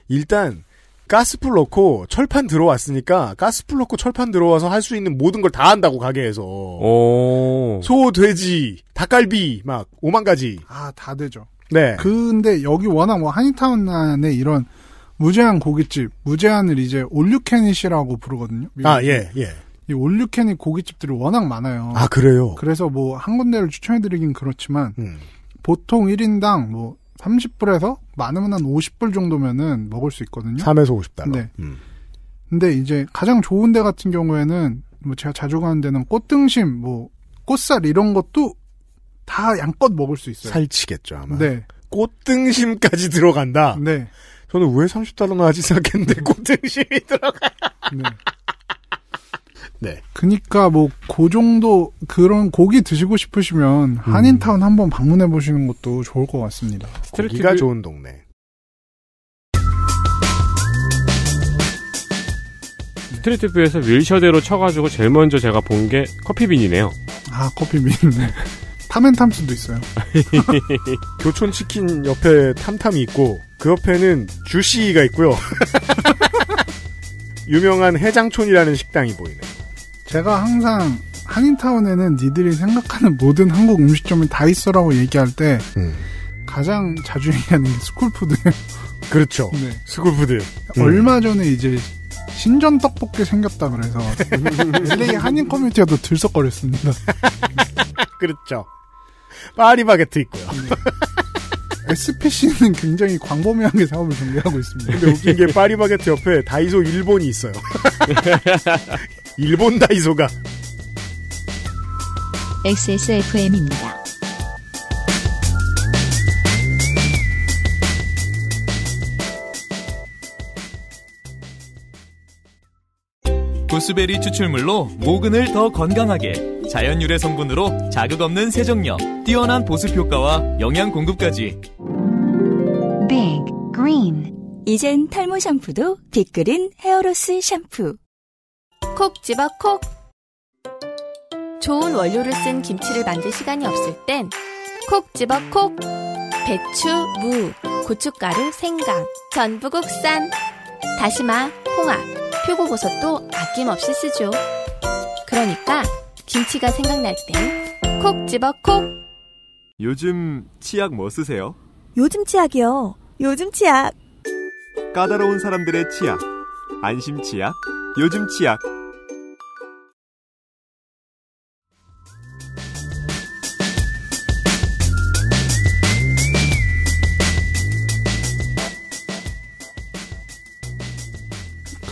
일단 가스불 넣고 철판 들어왔으니까 가스불 넣고 철판 들어와서 할 수 있는 모든 걸 다 한다고 가게에서 오. 소, 돼지, 닭갈비 막 오만 가지 아 다 되죠. 네. 근데 여기 워낙 뭐 한인타운 안에 이런 무제한 고깃집 무제한을 이제 올류캐닛이라고 부르거든요. 아 예, 예. 이 올류캐닛 고깃집들이 워낙 많아요. 아 그래요. 그래서 뭐 한 군데를 추천해드리긴 그렇지만 음. 보통 1인당 뭐 30불에서 많으면 한 50불 정도면은 먹을 수 있거든요. 3에서 50달러. 네. 음. 근데 이제 가장 좋은 데 같은 경우에는 뭐 제가 자주 가는 데는 꽃등심, 뭐 꽃살 이런 것도 다 양껏 먹을 수 있어요. 살치겠죠, 아마. 네. 꽃등심까지 들어간다? 네. 저는 왜 30달러나 하지 생각했는데 음. 꽃등심이 들어가. 네. 네. 그니까 뭐 그 정도 그런 고기 드시고 싶으시면 음. 한인타운 한번 방문해 보시는 것도 좋을 것 같습니다. 스트레치가 좋은 동네. 스트리트뷰에서 윌셔대로 쳐가지고 제일 먼저 제가 본 게 커피빈이네요. 아 커피빈. 네. 탐앤탐스도 있어요. 교촌치킨 옆에 탐탐이 있고 그 옆에는 주시가 있고요. 유명한 해장촌이라는 식당이 보이네. 제가 항상 한인타운에는 니들이 생각하는 모든 한국 음식점이 다 있어라고 얘기할 때 음. 가장 자주 얘기하는 게 스쿨푸드예요. 그렇죠. 네. 스쿨푸드. 음. 얼마 전에 이제 신전 떡볶이 생겼다 그래서 LA 한인 커뮤니티에도 들썩거렸습니다. 그렇죠. 파리바게트 있고요. 네. SPC는 그 굉장히 광범위하게 사업을 전개하고 있습니다. 근데 웃긴 게 파리바게트 옆에 다이소 일본이 있어요. 일본 다이소가. XSFM입니다. 보스베리 추출물로 모근을 더 건강하게 자연 유래 성분으로 자극 없는 세정력 뛰어난 보습 효과와 영양 공급까지 빅 그린 이젠 탈모 샴푸도 빅그린 헤어로스 샴푸 콕 집어 콕! 좋은 원료를 쓴 김치를 만들 시간이 없을 땐 콕 집어 콕! 배추, 무, 고춧가루, 생강, 전부 국산, 다시마, 홍합, 표고버섯도 아낌없이 쓰죠. 그러니까 김치가 생각날 땐 콕 집어 콕! 요즘 치약 뭐 쓰세요? 요즘 치약이요. 요즘 치약. 까다로운 사람들의 치약. 안심 치약. 요즘 치약.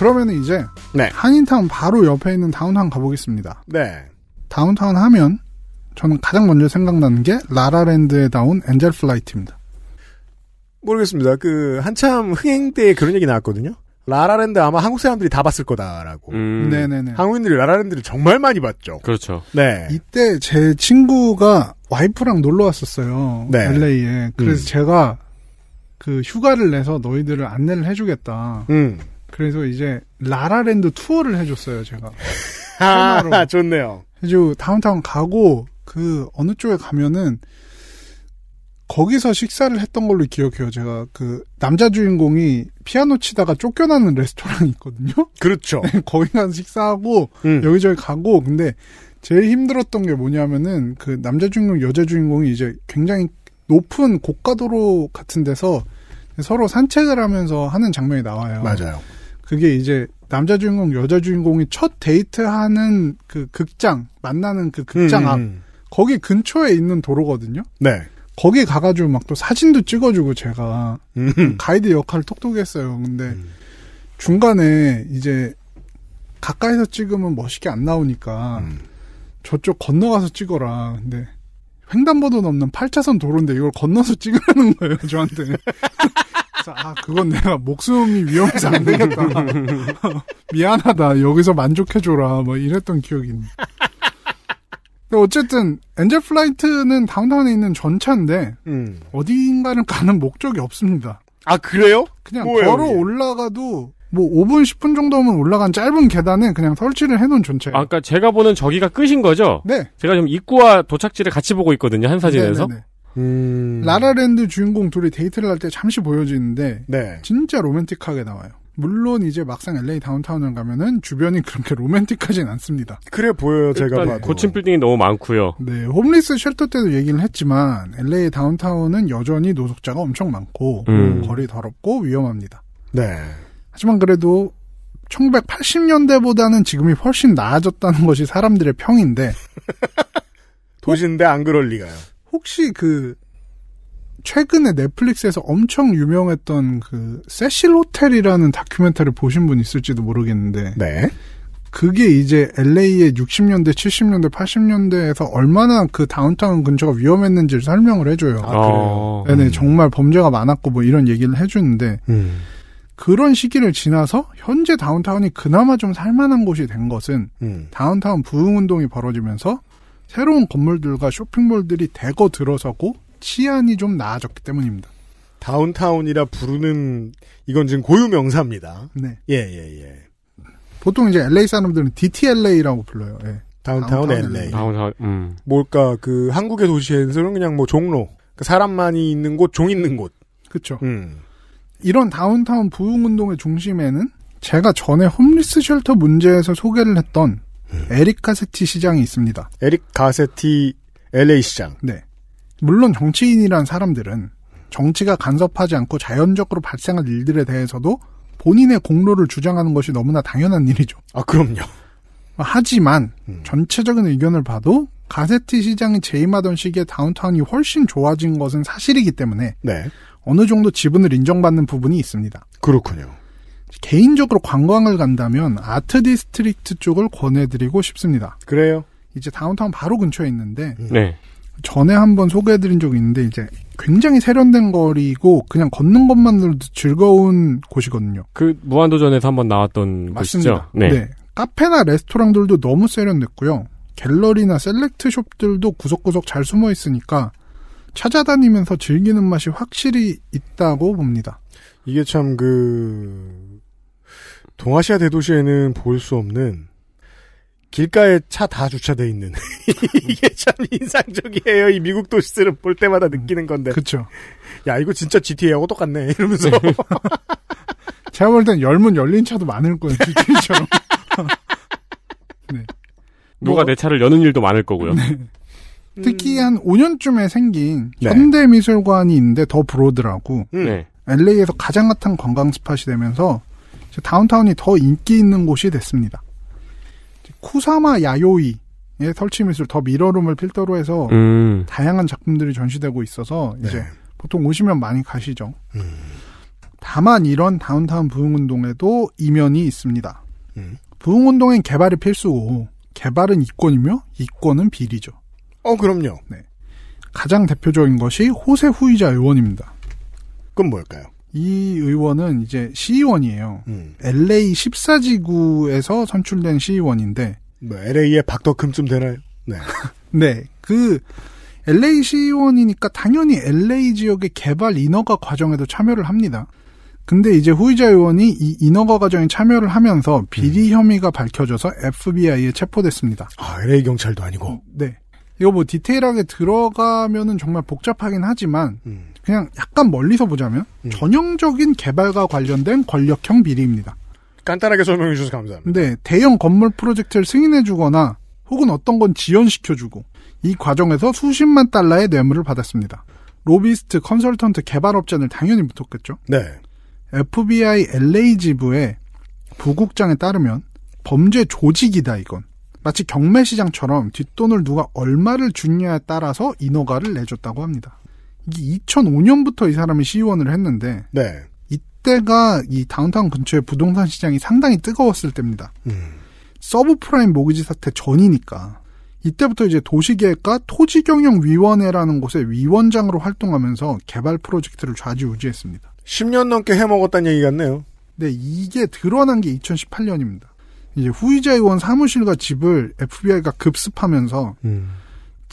그러면 이제 네. 한인타운 바로 옆에 있는 다운타운 가보겠습니다. 네. 다운타운 하면 저는 가장 먼저 생각나는 게 라라랜드에 나온 엔젤 플라이트입니다. 모르겠습니다. 그 한참 흥행 때 그런 얘기 나왔거든요. 라라랜드 아마 한국 사람들이 다 봤을 거다라고. 음. 네네네. 한국인들이 라라랜드를 정말 많이 봤죠. 그렇죠. 네. 이때 제 친구가 와이프랑 놀러 왔었어요. 네. LA에. 그래서 음. 제가 그 휴가를 내서 너희들을 안내를 해주겠다. 음. 그래서 이제 라라랜드 투어를 해줬어요 제가. 아 좋네요. 그래서 다운타운 가고 그 어느 쪽에 가면은 거기서 식사를 했던 걸로 기억해요. 제가 그 남자 주인공이 피아노 치다가 쫓겨나는 레스토랑이 있거든요. 그렇죠. 네, 거기 가서 식사하고 음. 여기저기 가고 근데 제일 힘들었던 게 뭐냐면은 그 남자 주인공 여자 주인공이 이제 굉장히 높은 고가도로 같은 데서 서로 산책을 하면서 하는 장면이 나와요. 맞아요. 그게 이제 남자 주인공, 여자 주인공이 첫 데이트하는 그 극장, 만나는 그 극장 음, 음, 앞, 음. 거기 근처에 있는 도로거든요? 네. 거기 가가지고 막 또 사진도 찍어주고 제가 음. 가이드 역할을 톡톡히 했어요. 근데 음. 중간에 이제 가까이서 찍으면 멋있게 안 나오니까 저쪽 건너가서 찍어라. 근데 횡단보도 넘는 8차선 도로인데 이걸 건너서 찍으라는 거예요, 저한테. 아, 그건 내가 목숨이 위험해서 안 되겠다. 미안하다. 여기서 만족해줘라. 뭐 이랬던 기억이 있네. 어쨌든, 엔젤 플라이트는 다운타운에 있는 전차인데, 음. 어딘가를 가는 목적이 없습니다. 아, 그래요? 그냥 뭐예요, 걸어 이게? 올라가도, 뭐 5분, 10분 정도면 올라간 짧은 계단에 그냥 설치를 해놓은 전체. 아까 그러니까 제가 보는 저기가 끝인 거죠? 네. 제가 지금 입구와 도착지를 같이 보고 있거든요, 한 사진에서. 네네네. 네, 네, 네. 음... 라라랜드 주인공 둘이 데이트를 할 때 잠시 보여지는데 네. 진짜 로맨틱하게 나와요. 물론 이제 막상 LA 다운타운을 가면은 주변이 그렇게 로맨틱하진 않습니다. 그래 보여요 제가 봐도. 고층 빌딩이 너무 많고요. 네, 홈리스 쉘터 때도 얘기를 했지만 LA 다운타운은 여전히 노숙자가 엄청 많고 음. 거리 더럽고 위험합니다. 네. 하지만 그래도 1980년대보다는 지금이 훨씬 나아졌다는 것이 사람들의 평인데 도시인데 안 그럴 리가요. 혹시 그 최근에 넷플릭스에서 엄청 유명했던 그 세실 호텔이라는 다큐멘터리 를 보신 분 있을지도 모르겠는데 네. 그게 이제 LA의 60년대, 70년대, 80년대에서 얼마나 그 다운타운 근처가 위험했는지를 설명을 해줘요. 아, 그래요? 네네, 네, 음. 정말 범죄가 많았고 뭐 이런 얘기를 해주는데, 음. 그런 시기를 지나서 현재 다운타운이 그나마 좀 살만한 곳이 된 것은 음. 다운타운 부흥운동이 벌어지면서 새로운 건물들과 쇼핑몰들이 대거 들어서고 치안이 좀 나아졌기 때문입니다. 다운타운이라 부르는 이건 지금 고유 명사입니다. 네. 예, 예, 예. 보통 이제 LA 사람들은 DTLA라고 불러요. 예. 다운타운, 다운타운 LA. 다운타운, 음. 뭘까, 그, 한국의 도시에서는 그냥 뭐 종로. 그 그러니까 사람만이 있는 곳, 종 있는 곳. 그쵸. 음. 이런 다운타운 부흥운동의 중심에는 제가 전에 홈리스 쉘터 문제에서 소개를 했던 에릭 가세티 시장이 있습니다. 에릭 가세티 LA 시장. 네. 물론 정치인이란 사람들은 정치가 간섭하지 않고 자연적으로 발생한 일들에 대해서도 본인의 공로를 주장하는 것이 너무나 당연한 일이죠. 아, 그럼요. 하지만 음. 전체적인 의견을 봐도 가세티 시장이 재임하던 시기에 다운타운이 훨씬 좋아진 것은 사실이기 때문에 네. 어느 정도 지분을 인정받는 부분이 있습니다. 그렇군요. 개인적으로 관광을 간다면 아트 디스트릭트 쪽을 권해드리고 싶습니다. 그래요? 이제 다운타운 바로 근처에 있는데 음. 네. 전에 한번 소개해드린 적이 있는데 이제 굉장히 세련된 거리고 그냥 걷는 것만으로도 즐거운 곳이거든요. 그 무한도전에서 한번 나왔던 맞습니다. 곳이죠. 네. 네. 카페나 레스토랑들도 너무 세련됐고요. 갤러리나 셀렉트 숍들도 구석구석 잘 숨어 있으니까 찾아다니면서 즐기는 맛이 확실히 있다고 봅니다. 이게 참그 동아시아 대도시에는 볼 수 없는 길가에 차 다 주차돼 있는 이게 참 인상적이에요. 이 미국 도시들은볼 때마다 느끼는 건데. 그렇죠. 야 이거 진짜 GTA하고 똑같네 이러면서. 네. 제가 볼 땐 열문 열린 차도 많을 거예요. GTA처럼. 네. 누가 뭐, 내 차를 여는 일도 많을 거고요. 네. 음. 특히 한 5년쯤에 생긴 네. 현대미술관이 있는데 더 브로드라고 음. LA에서 네. 가장 핫한 관광 스팟이 되면서 다운타운이 더 인기 있는 곳이 됐습니다. 쿠사마 야요이의 설치 미술 더 미러룸을 필두로 해서 음. 다양한 작품들이 전시되고 있어서 네. 이제 네. 보통 오시면 많이 가시죠. 음. 다만 이런 다운타운 부흥운동에도 이면이 있습니다. 음. 부흥운동엔 개발이 필수고 개발은 이권이며 이권은 비리죠. 어 그럼요. 네. 가장 대표적인 것이 호세 후이자 의원입니다. 그건 뭘까요? 이 의원은 이제 시의원이에요. 음. LA 14지구에서 선출된 시의원인데. 뭐 LA의 박덕금쯤 되나요? 네. 네. 그 LA 시의원이니까 당연히 LA 지역의 개발 인허가 과정에도 참여를 합니다. 근데 이제 후이자 의원이 이 인허가 과정에 참여를 하면서 비리 음. 혐의가 밝혀져서 FBI에 체포됐습니다. 아, LA 경찰도 아니고. 네. 이거 뭐 디테일하게 들어가면은 정말 복잡하긴 하지만 음. 그냥 약간 멀리서 보자면 음. 전형적인 개발과 관련된 권력형 비리입니다. 간단하게 설명해 주셔서 감사합니다. 네, 대형 건물 프로젝트를 승인해 주거나 혹은 어떤 건 지연시켜 주고 이 과정에서 수십만 달러의 뇌물을 받았습니다. 로비스트, 컨설턴트, 개발업자는 당연히 붙었겠죠. 네. FBI LA 지부의 부국장에 따르면 범죄 조직이다 이건. 마치 경매 시장처럼 뒷돈을 누가 얼마를 주냐에 따라서 인허가를 내줬다고 합니다. 이게 2005년부터 이 사람이 시의원을 했는데 네. 이때가 이 다운타운 근처의 부동산 시장이 상당히 뜨거웠을 때입니다. 음. 서브프라임 모기지 사태 전이니까 이때부터 이제 도시계획과 토지경영위원회라는 곳의 위원장으로 활동하면서 개발 프로젝트를 좌지우지했습니다. 10년 넘게 해먹었다는 얘기 같네요. 네, 이게 드러난 게 2018년입니다. 이제 후이자 의원 사무실과 집을 FBI가 급습하면서 음.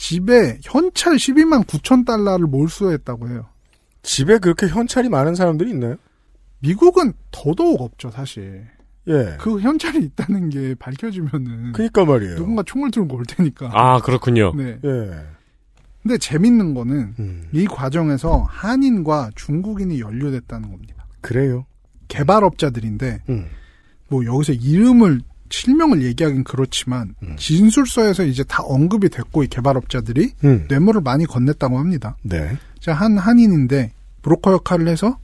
집에 현찰 12만 9천 달러를 몰수했다고 해요. 집에 그렇게 현찰이 많은 사람들이 있나요? 미국은 더더욱 없죠, 사실. 예. 그 현찰이 있다는 게 밝혀지면은. 그니까 말이에요. 누군가 총을 들고 올 테니까. 아, 그렇군요. 네. 예. 근데 재밌는 거는 음. 이 과정에서 한인과 중국인이 연루됐다는 겁니다. 그래요? 개발업자들인데, 음. 뭐 여기서 이름을 실명을 얘기하긴 그렇지만 음. 진술서에서 이제 다 언급이 됐고 이 개발업자들이 음. 뇌물을 많이 건넸다고 합니다. 네. 자, 한 한인인데 브로커 역할을 해서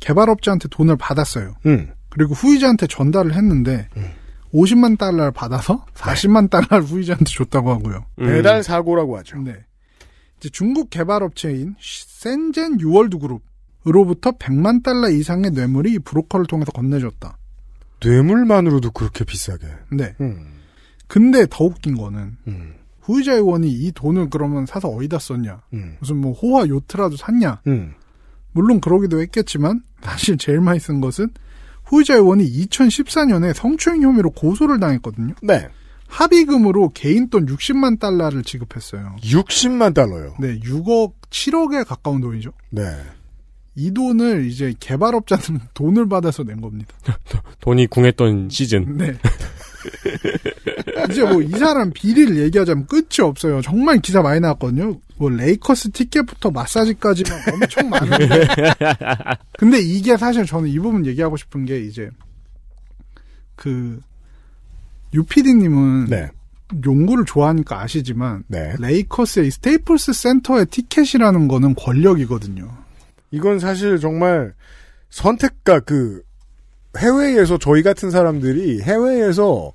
개발업자한테 돈을 받았어요. 음. 그리고 후이자한테 전달을 했는데 50만 음. 달러를 받아서 40만 달러를 후이자한테 줬다고 하고요. 음. 배달 사고라고 하죠. 네. 이제 중국 개발업체인 센젠 유월드 그룹 으로부터 100만 달러 이상의 뇌물이 브로커를 통해서 건네줬다. 뇌물만으로도 그렇게 비싸게. 네. 음. 근데 더 웃긴 거는 음. 후유자 의원이 이 돈을 그러면 사서 어디다 썼냐? 음. 무슨 뭐 호화 요트라도 샀냐? 음. 물론 그러기도 했겠지만 사실 제일 많이 쓴 것은 후유자 의원이 2014년에 성추행 혐의로 고소를 당했거든요. 네. 합의금으로 개인 돈 60만 달러를 지급했어요. 60만 달러요? 네, 6억, 7억에 가까운 돈이죠. 네. 이 돈을 이제 개발업자들은 돈을 받아서 낸 겁니다. 돈이 궁했던 시즌. 네. 이제 뭐 이 사람 비리를 얘기하자면 끝이 없어요. 정말 기사 많이 나왔거든요. 뭐 레이커스 티켓부터 마사지까지 막 엄청 많은데. 근데 이게 사실 저는 이 부분 얘기하고 싶은 게 이제 그 유피디님은 네. 용구를 좋아하니까 아시지만 네. 레이커스의 스테이플스 센터의 티켓이라는 거는 권력이거든요. 이건 사실 정말 선택과 그 해외에서 저희 같은 사람들이 해외에서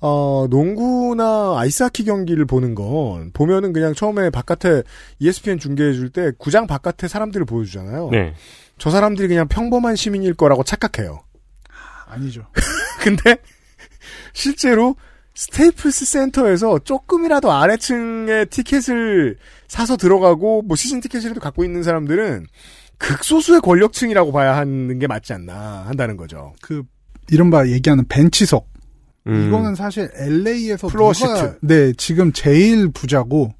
어, 농구나 아이스하키 경기를 보는 건 보면은 그냥 처음에 바깥에 ESPN 중계해 줄 때 구장 바깥에 사람들을 보여주잖아요. 네. 저 사람들이 그냥 평범한 시민일 거라고 착각해요. 아니죠. 근데 실제로 스테이플스 센터에서 조금이라도 아래층에 티켓을 사서 들어가고 뭐 시즌 티켓이라도 갖고 있는 사람들은 극소수의 권력층이라고 봐야 하는 게 맞지 않나 한다는 거죠. 그 이른바 얘기하는 벤치석. 음. 이거는 사실 LA에서 플로시트. 네, 지금 제일 부자고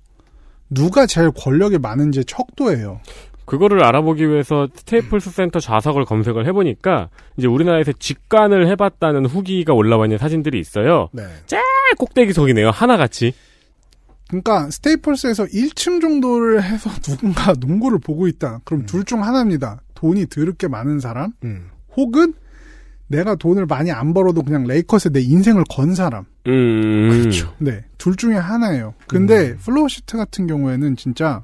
누가 제일 권력이 많은지 척도예요. 그거를 알아보기 위해서 스테이플스 센터 좌석을 검색을 해보니까 이제 우리나라에서 직관을 해봤다는 후기가 올라와 있는 사진들이 있어요. 네. 제일 꼭대기석이네요. 하나같이. 그러니까 스테이플스에서 1층 정도를 해서 누군가 농구를 보고 있다. 그럼 음. 둘중 하나입니다. 돈이 드럽게 많은 사람, 음. 혹은 내가 돈을 많이 안 벌어도 그냥 레이커스에 내 인생을 건 사람. 음. 그렇죠. 네, 둘 중에 하나예요. 근데 음. 플로우시트 같은 경우에는 진짜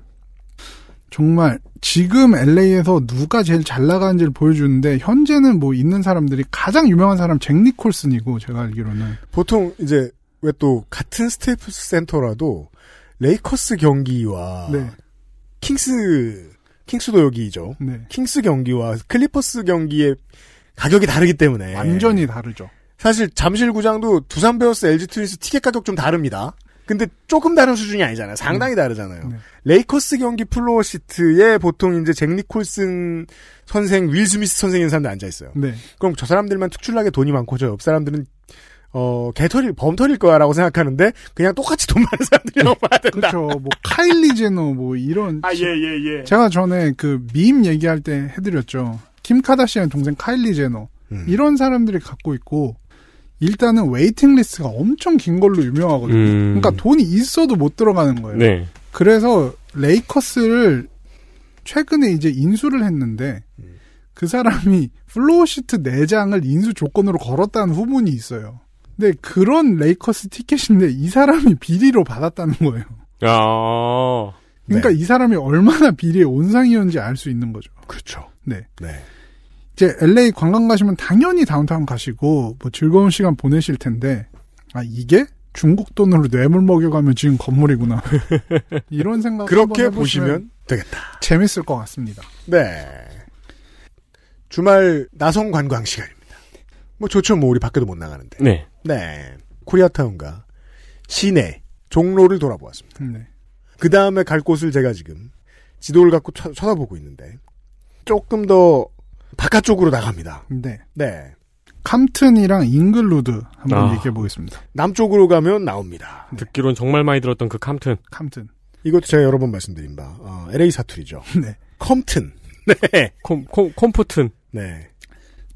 정말 지금 LA에서 누가 제일 잘 나가는지를 보여주는데 현재는 뭐 있는 사람들이 가장 유명한 사람 잭 니콜슨이고 제가 알기로는 보통 이제 왜 또 같은 스테이플스 센터라도 레이커스 경기와 네. 킹스 킹스도 여기죠. 네. 킹스 경기와 클리퍼스 경기의 가격이 다르기 때문에 완전히 다르죠. 사실 잠실구장도 두산 베어스 LG 트윈스 티켓 가격 좀 다릅니다. 근데 조금 다른 수준이 아니잖아요. 상당히 음. 다르잖아요. 네. 레이커스 경기 플로어 시트에 보통 이제 잭 니콜슨 선생, 윌 스미스 선생인 사람들 앉아 있어요. 네. 그럼 저 사람들만 특출나게 돈이 많고 저 옆 사람들은 어, 개털일, 범털일 거야라고 생각하는데, 그냥 똑같이 돈 많은 사람들이라고 봐야 된다. 그렇죠. 뭐, 카일리 제노, 뭐, 이런. 아, 예, 예, 예. 제가 전에 그, 밈 얘기할 때 해드렸죠. 김 카다시안 동생 카일리 제노. 음. 이런 사람들이 갖고 있고, 일단은 웨이팅 리스트가 엄청 긴 걸로 유명하거든요. 음. 그러니까 돈이 있어도 못 들어가는 거예요. 네. 그래서 레이커스를 최근에 이제 인수를 했는데 음. 그 사람이 플로어 시트 4장을 인수 조건으로 걸었다는 후문이 있어요. 근데 그런 레이커스 티켓인데 이 사람이 비리로 받았다는 거예요. 아. 그러니까 네. 이 사람이 얼마나 비리의 온상이었는지 알 수 있는 거죠. 그렇죠. 네. 네. 이제 LA 관광 가시면 당연히 다운타운 가시고 뭐 즐거운 시간 보내실 텐데 아 이게 중국 돈으로 뇌물 먹여가면 지금 건물이구나 이런 생각 그렇게 보시면 되겠다. 재밌을 것 같습니다. 네. 주말 나성 관광 시간입니다. 뭐 좋죠. 뭐 우리 밖에도 못 나가는데. 네. 네. 코리아타운과 시내 종로를 돌아보았습니다. 네. 그 다음에 갈 곳을 제가 지금 지도를 갖고 쳐, 쳐다보고 있는데 조금 더 바깥쪽으로 나갑니다. 네. 네. 캄튼이랑 잉글루드 한번 아. 얘기해 보겠습니다. 남쪽으로 가면 나옵니다. 네. 듣기론 정말 많이 들었던 그 캄튼. 캄튼. 이것도 제가 여러 번 말씀드린 바. 어, LA 사투리죠. 네. 컴튼. 네. 컴, 컴, 프튼 네.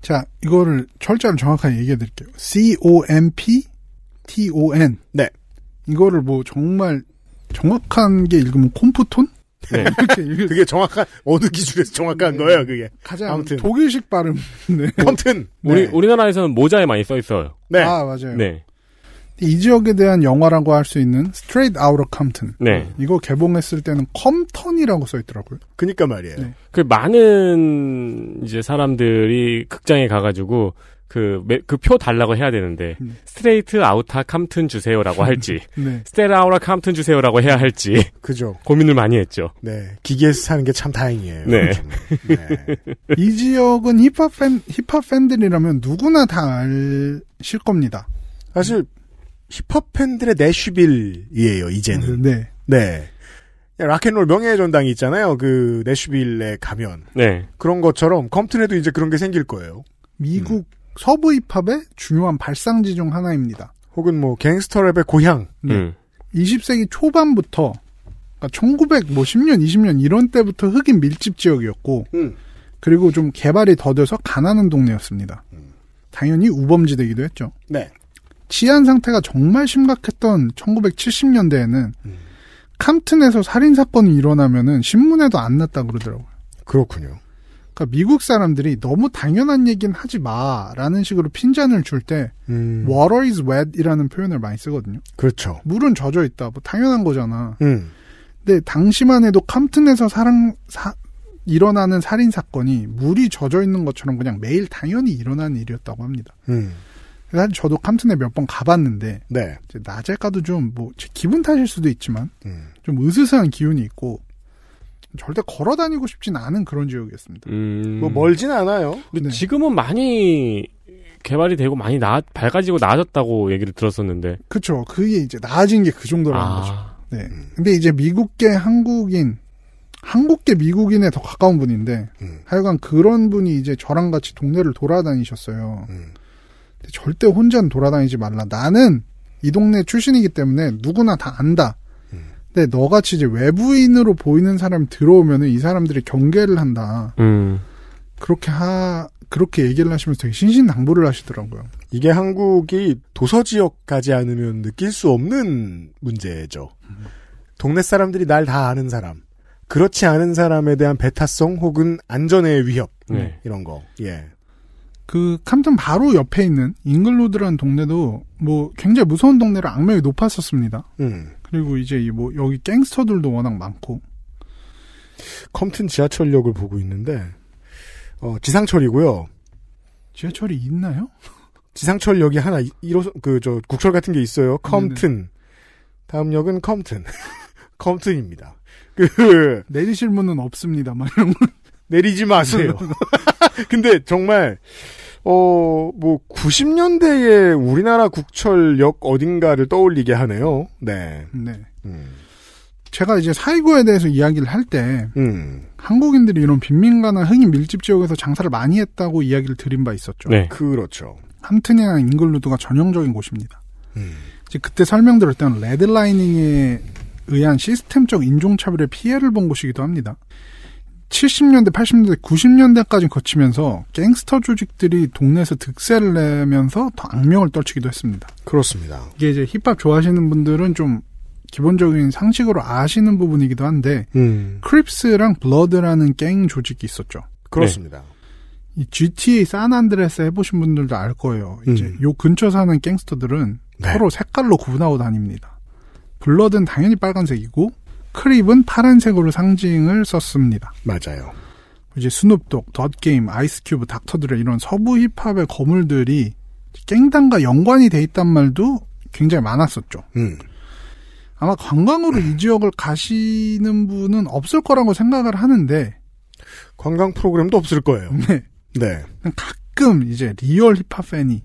자, 이거를 철자를 정확하게 얘기해 드릴게요. C-O-M-P-T-O-N. 네. 이거를 뭐 정말 정확한 게 읽으면 콤프톤? 네. 이렇게 그게 정확한 어느 기준에서 정확한 네. 거예요, 그게. 가장 아무튼. 독일식 발음. 네. 아무튼 네. 우리 우리나라에서는 모자에 많이 써 있어요. 네. 아, 맞아요. 네. 이 지역에 대한 영화라고 할 수 있는 스트레이트 아우터 컴튼. 네. 이거 개봉했을 때는 컴턴이라고 써 있더라고요. 그니까 말이에요. 네. 그 많은 이제 사람들이 극장에 가가지고 그그 표 달라고 해야 되는데 스트레이트 아우타 캄튼 주세요라고 할지 네. 스테라 아우라 캄튼 주세요라고 해야 할지 그죠 고민을 많이 했죠. 네 기계에서 사는 게 참 다행이에요. 네. 네. 이 지역은 힙합 팬 힙합 팬들이라면 누구나 다 아실 겁니다. 사실 힙합 팬들의 내슈빌이에요, 이제는. 네. 네. 락앤롤 명예의 전당이 있잖아요. 그 내슈빌에 가면. 네. 그런 것처럼 검튼에도 이제 그런 게 생길 거예요. 미국 음. 서부 힙합의 중요한 발상지 중 하나입니다. 혹은 뭐 갱스터랩의 고향. 네. 음. 20세기 초반부터 그러니까 1950년, 뭐 20년 이런 때부터 흑인 밀집 지역이었고 음. 그리고 좀 개발이 더뎌서 가난한 동네였습니다. 음. 당연히 우범지되기도 했죠. 네. 치안 상태가 정말 심각했던 1970년대에는 음. 캄튼에서 살인 사건이 일어나면은 신문에도 안 났다 그러더라고요. 그렇군요. 그러니까 미국 사람들이 너무 당연한 얘기는 하지 마라는 식으로 핀잔을 줄때 음. water is wet이라는 표현을 많이 쓰거든요. 그렇죠. 물은 젖어 있다. 뭐 당연한 거잖아. 음. 근데 당시만 해도 캄튼에서 사랑 사, 일어나는 살인 사건이 물이 젖어 있는 것처럼 그냥 매일 당연히 일어나는 일이었다고 합니다. 음. 사실 저도 캄튼에 몇 번 가봤는데 네. 낮에 가도 좀 뭐 기분 탓일 수도 있지만 음. 좀 으스스한 기운이 있고 절대 걸어 다니고 싶진 않은 그런 지역이었습니다. 음. 뭐 멀진 않아요. 근데 네. 지금은 많이 개발이 되고 많이 나 밝아지고 나아졌다고 얘기를 들었었는데. 그렇죠. 그게 이제 나아진 게 그 정도라는 아. 거죠. 네. 음. 근데 이제 미국계 한국인 한국계 미국인에 더 가까운 분인데 음. 하여간 그런 분이 이제 저랑 같이 동네를 돌아다니셨어요. 음. 절대 혼자 돌아다니지 말라. 나는 이 동네 출신이기 때문에 누구나 다 안다. 음. 근데 너같이 이제 외부인으로 보이는 사람 들어오면은 이 사람들이 경계를 한다. 음. 그렇게 하, 그렇게 얘기를 하시면서 되게 신신당부를 하시더라고요. 이게 한국이 도서 지역 까지 않으면 느낄 수 없는 문제죠. 동네 사람들이 날 다 아는 사람, 그렇지 않은 사람에 대한 배타성 혹은 안전의 위협 네. 이런 거. 예. 그 캄튼 바로 옆에 있는 잉글로드라는 동네도 뭐 굉장히 무서운 동네로 악명이 높았었습니다. 음. 그리고 이제 이 뭐 여기 갱스터들도 워낙 많고. 컴튼 지하철역을 보고 있는데 어, 지상철이고요. 지하철이 있나요? 지상철역이 하나 이로선그저 국철 같은 게 있어요. 컴튼. 다음 역은 컴튼. 컴튼입니다. 그 내리실 문은 없습니다. 막 이런 건. 내리지 마세요. 네. 근데 정말 어 뭐 90년대에 우리나라 국철역 어딘가를 떠올리게 하네요. 네. 네. 음. 제가 이제 사이고에 대해서 이야기를 할때 음. 한국인들이 이런 빈민가나 흥인 밀집 지역에서 장사를 많이 했다고 이야기를 드린 바 있었죠. 네. 그렇죠. 함튼이나 잉글루드가 전형적인 곳입니다. 음. 이제 그때 설명드렸던 레드라이닝에 의한 시스템적 인종차별의 피해를 본 곳이기도 합니다. 70년대, 80년대, 90년대까지 거치면서 갱스터 조직들이 동네에서 득세를 내면서 더 악명을 떨치기도 했습니다. 그렇습니다. 이게 이제 힙합 좋아하시는 분들은 좀 기본적인 상식으로 아시는 부분이기도 한데 음. 크립스랑 블러드라는 갱 조직이 있었죠. 그렇습니다. 네. 이 GTA 산안드레스 해보신 분들도 알 거예요. 이제 음. 요 근처 사는 갱스터들은 네. 서로 색깔로 구분하고 다닙니다. 블러드는 당연히 빨간색이고 크립은 파란색으로 상징을 썼습니다. 맞아요. 이제 스눕독, 덧게임, 아이스큐브, 닥터들의 이런 서부 힙합의 거물들이 깽단과 연관이 돼 있단 말도 굉장히 많았었죠. 음. 아마 관광으로 음. 이 지역을 가시는 분은 없을 거라고 생각을 하는데 관광 프로그램도 없을 거예요. 네. 네. 가끔 이제 리얼 힙합 팬이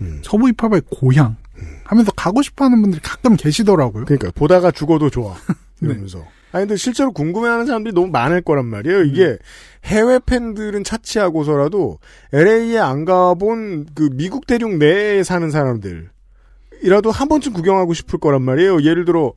음. 서부 힙합의 고향 음. 하면서 가고 싶어 하는 분들이 가끔 계시더라고요. 그러니까 보다가 죽어도 좋아. 네. 이러면서. 네. 아니 근데 실제로 궁금해하는 사람들이 너무 많을 거란 말이에요. 이게 음. 해외 팬들은 차치하고서라도 LA에 안 가본 그 미국 대륙 내에 사는 사람들이라도 한 번쯤 구경하고 싶을 거란 말이에요. 예를 들어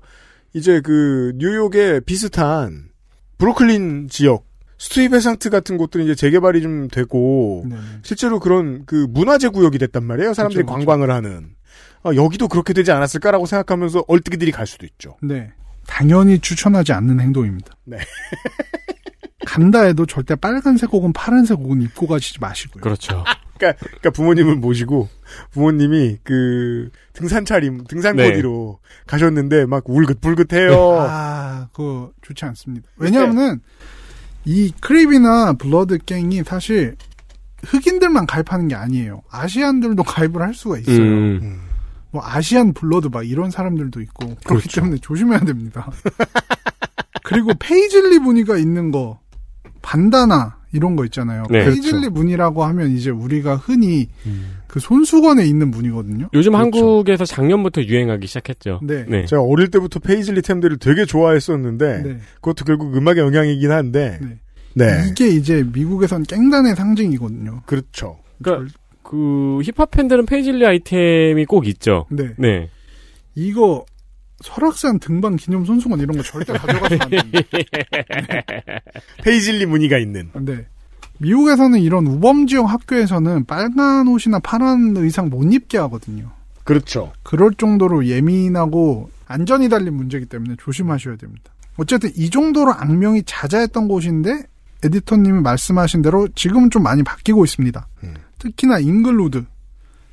이제 그 뉴욕의 비슷한 브루클린 지역 스트리베상트 같은 곳들이 이제 재개발이 좀 되고 네. 실제로 그런 그 문화재 구역이 됐단 말이에요. 사람들이 그렇죠, 관광을 그렇죠. 하는. 어, 여기도 그렇게 되지 않았을까라고 생각하면서 얼뜨기들이 갈 수도 있죠. 네. 당연히 추천하지 않는 행동입니다. 네. 간다 해도 절대 빨간색 혹은 파란색 혹은 입고 가시지 마시고요. 그렇죠. 그러니까, 그러니까, 부모님을 모시고 부모님이 그 등산 차림, 등산 네. 코디로 가셨는데 막 울긋불긋해요. 네. 아, 그거 좋지 않습니다. 왜냐하면은 이 크립이나 블러드 갱이 사실 흑인들만 가입하는 게 아니에요. 아시안들도 가입을 할 수가 있어요. 음. 음. 뭐 아시안 블러드 막 이런 사람들도 있고 그렇기 그렇죠. 때문에 조심해야 됩니다. 그리고 페이즐리 무늬가 있는 거 반다나 이런 거 있잖아요. 네, 페이즐리 그렇죠. 무늬라고 하면 이제 우리가 흔히 음. 그 손수건에 있는 무늬거든요. 요즘 그렇죠. 한국에서 작년부터 유행하기 시작했죠. 네. 네. 제가 어릴 때부터 페이즐리 템들을 되게 좋아했었는데 네. 그것도 결국 음악의 영향이긴 한데 네. 네. 이게 이제 미국에선 깽단의 상징이거든요. 그렇죠. 그러니까 그 힙합 팬들은 페이즐리 아이템이 꼭 있죠. 네. 네. 이거 설악산 등반 기념 선수권 이런 거 절대 가져가시면 안 됩니다. 페이즐리 무늬가 있는. 네. 미국에서는 이런 우범 지역 학교에서는 빨간 옷이나 파란 의상 못 입게 하거든요. 그렇죠. 그럴 정도로 예민하고 안전이 달린 문제이기 때문에 조심하셔야 됩니다. 어쨌든 이 정도로 악명이 자자했던 곳인데 에디터님이 말씀하신 대로 지금은 좀 많이 바뀌고 있습니다. 음. 특히나 잉글로드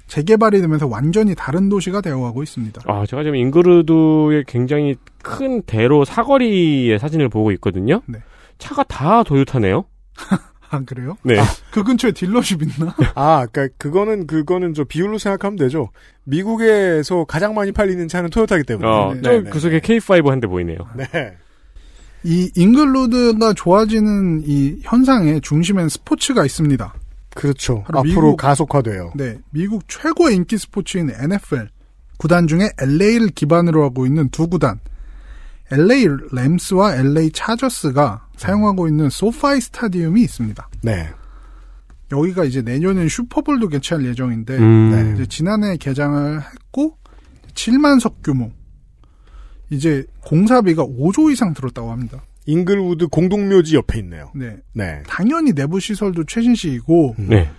재개발이 되면서 완전히 다른 도시가 되어가고 있습니다. 아, 제가 지금 잉글르드의 굉장히 큰 대로 사거리의 사진을 보고 있거든요. 네. 차가 다 도요타네요. 안 아, 그래요? 네. 아, 그 근처에 딜러십 있나? 아, 그러니까 그거는 그거는 저 비율로 생각하면 되죠. 미국에서 가장 많이 팔리는 차는 토요타기 때문에. 어, 네. 네, 네 그 네. 속에 K5 한 대 보이네요. 네. 이 잉글로드가 좋아지는 이 현상의 중심엔 스포츠가 있습니다. 그렇죠. 앞으로 미국, 가속화돼요. 네, 미국 최고 인기 스포츠인 NFL 구단 중에 LA를 기반으로 하고 있는 두 구단 LA 램스와 LA 차저스가 사용하고 있는 소파이 스타디움이 있습니다. 네. 여기가 이제 내년엔 슈퍼볼도 개최할 예정인데 음. 네, 지난해 개장을 했고 7만석 규모 이제 공사비가 5조 이상 들었다고 합니다. 잉글우드 공동묘지 옆에 있네요. 네. 네. 당연히 내부 시설도 최신식이고 음. 네.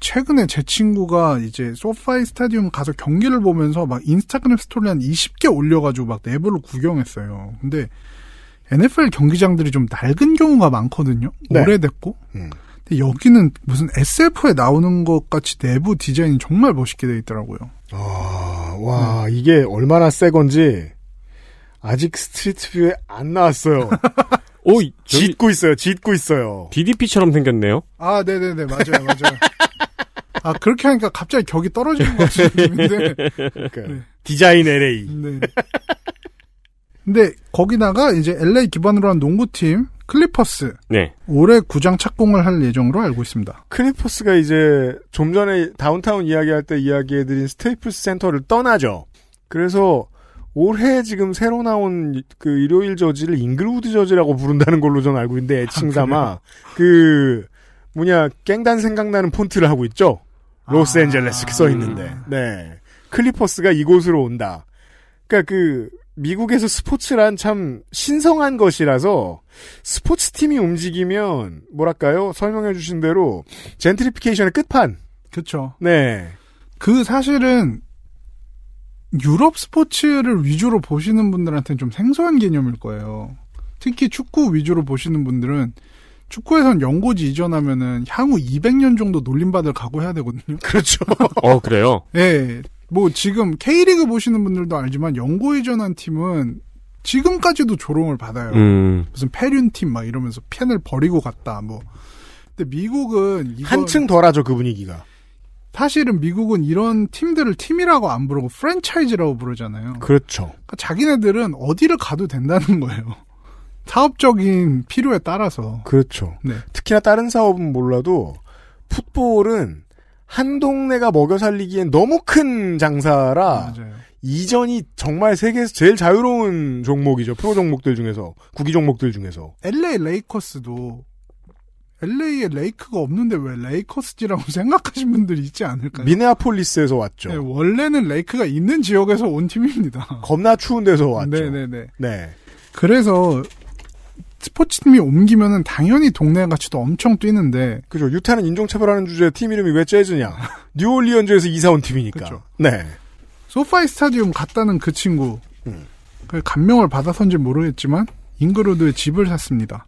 최근에 제 친구가 이제 소파이 스타디움 가서 경기를 보면서 막 인스타그램 스토리 한 20개 올려가지고 막 내부를 구경했어요. 근데 NFL 경기장들이 좀 낡은 경우가 많거든요. 네. 오래됐고. 음. 근데 여기는 무슨 SF에 나오는 것 같이 내부 디자인이 정말 멋있게 돼 있더라고요. 아, 와, 음. 이게 얼마나 새 건지 아직 스트리트뷰에 안 나왔어요. 오, 짓고 있어요. 짓고 있어요. DDP처럼 생겼네요. 아, 네, 네, 네, 맞아요, 맞아요. 아 그렇게 하니까 갑자기 격이 떨어지는 것 같은데. 그러니까 네. 디자인 LA. 네. 근데 거기다가 이제 LA 기반으로 한 농구팀 클리퍼스. 네. 올해 구장 착공을 할 예정으로 알고 있습니다. 클리퍼스가 이제 좀 전에 다운타운 이야기할 때 이야기해드린 스테이플스 센터를 떠나죠. 그래서 올해 지금 새로 나온 그 일요일 저지를 잉글우드 저지라고 부른다는 걸로 전 알고 있는데 칭 삼아 아, 그 뭐냐 깽단 생각나는 폰트를 하고 있죠. 로스앤젤레스 아, 써 있는데 음. 네 클리퍼스가 이곳으로 온다. 그러니까 그 미국에서 스포츠란 참 신성한 것이라서 스포츠 팀이 움직이면 뭐랄까요 설명해 주신 대로 젠트리피케이션의 끝판. 그렇죠. 네. 그 사실은 유럽 스포츠를 위주로 보시는 분들한테는 좀 생소한 개념일 거예요. 특히 축구 위주로 보시는 분들은 축구에선 연고지 이전하면은 향후 200년 정도 놀림받을 각오해야 되거든요. 그렇죠. 어, 그래요? 네. 뭐 지금 K리그 보시는 분들도 알지만 연고 이전한 팀은 지금까지도 조롱을 받아요. 음. 무슨 패륜 팀막 이러면서 팬을 버리고 갔다 뭐. 근데 미국은 이건... 한층 덜하죠 그 분위기가. 사실은 미국은 이런 팀들을 팀이라고 안 부르고 프랜차이즈라고 부르잖아요. 그렇죠. 그러니까 자기네들은 어디를 가도 된다는 거예요. 사업적인 필요에 따라서. 그렇죠. 네. 특히나 다른 사업은 몰라도 풋볼은 한 동네가 먹여 살리기엔 너무 큰 장사라 맞아요. 이전이 정말 세계에서 제일 자유로운 종목이죠. 프로 종목들 중에서 구기 종목들 중에서. LA 레이커스도 LA에 레이크가 없는데 왜 레이커스지라고 생각하신 분들이 있지 않을까요? 미네아폴리스에서 왔죠. 네, 원래는 레이크가 있는 지역에서 온 팀입니다. 겁나 추운 데서 왔죠. 네네네. 네. 그래서 스포츠팀이 옮기면은 당연히 동네 같이도 엄청 뛰는데. 그죠. 유타는 인종차별하는 주제에 팀 이름이 왜 재즈냐. 뉴올리언즈에서 이사 온 팀이니까. 그쵸. 네. 소파이 스타디움 갔다는 그 친구. 음. 그 감명을 받아서인지 모르겠지만, 잉그로드의 집을 샀습니다.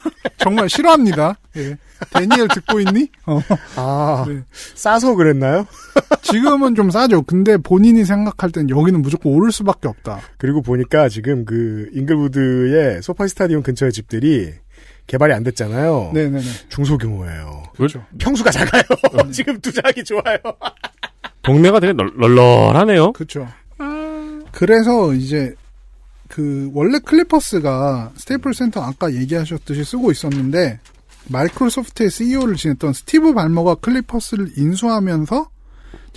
정말 싫어합니다. 예. 데니엘 듣고 있니? 어. 아, 네. 싸서 그랬나요? 지금은 좀 싸죠. 근데 본인이 생각할 땐 여기는 무조건 오를 수밖에 없다. 그리고 보니까 지금 그 잉글우드의 소파 스타디움 근처의 집들이 개발이 안 됐잖아요. 네네네. 중소규모예요. 그렇죠. 평수가 작아요. 네. 지금 투자하기 좋아요. 동네가 되게 널, 널하네요 그렇죠. 그래서 이제 그 원래 클리퍼스가 스테이플 센터 아까 얘기하셨듯이 쓰고 있었는데 마이크로소프트의 CEO를 지냈던 스티브 발머가 클리퍼스를 인수하면서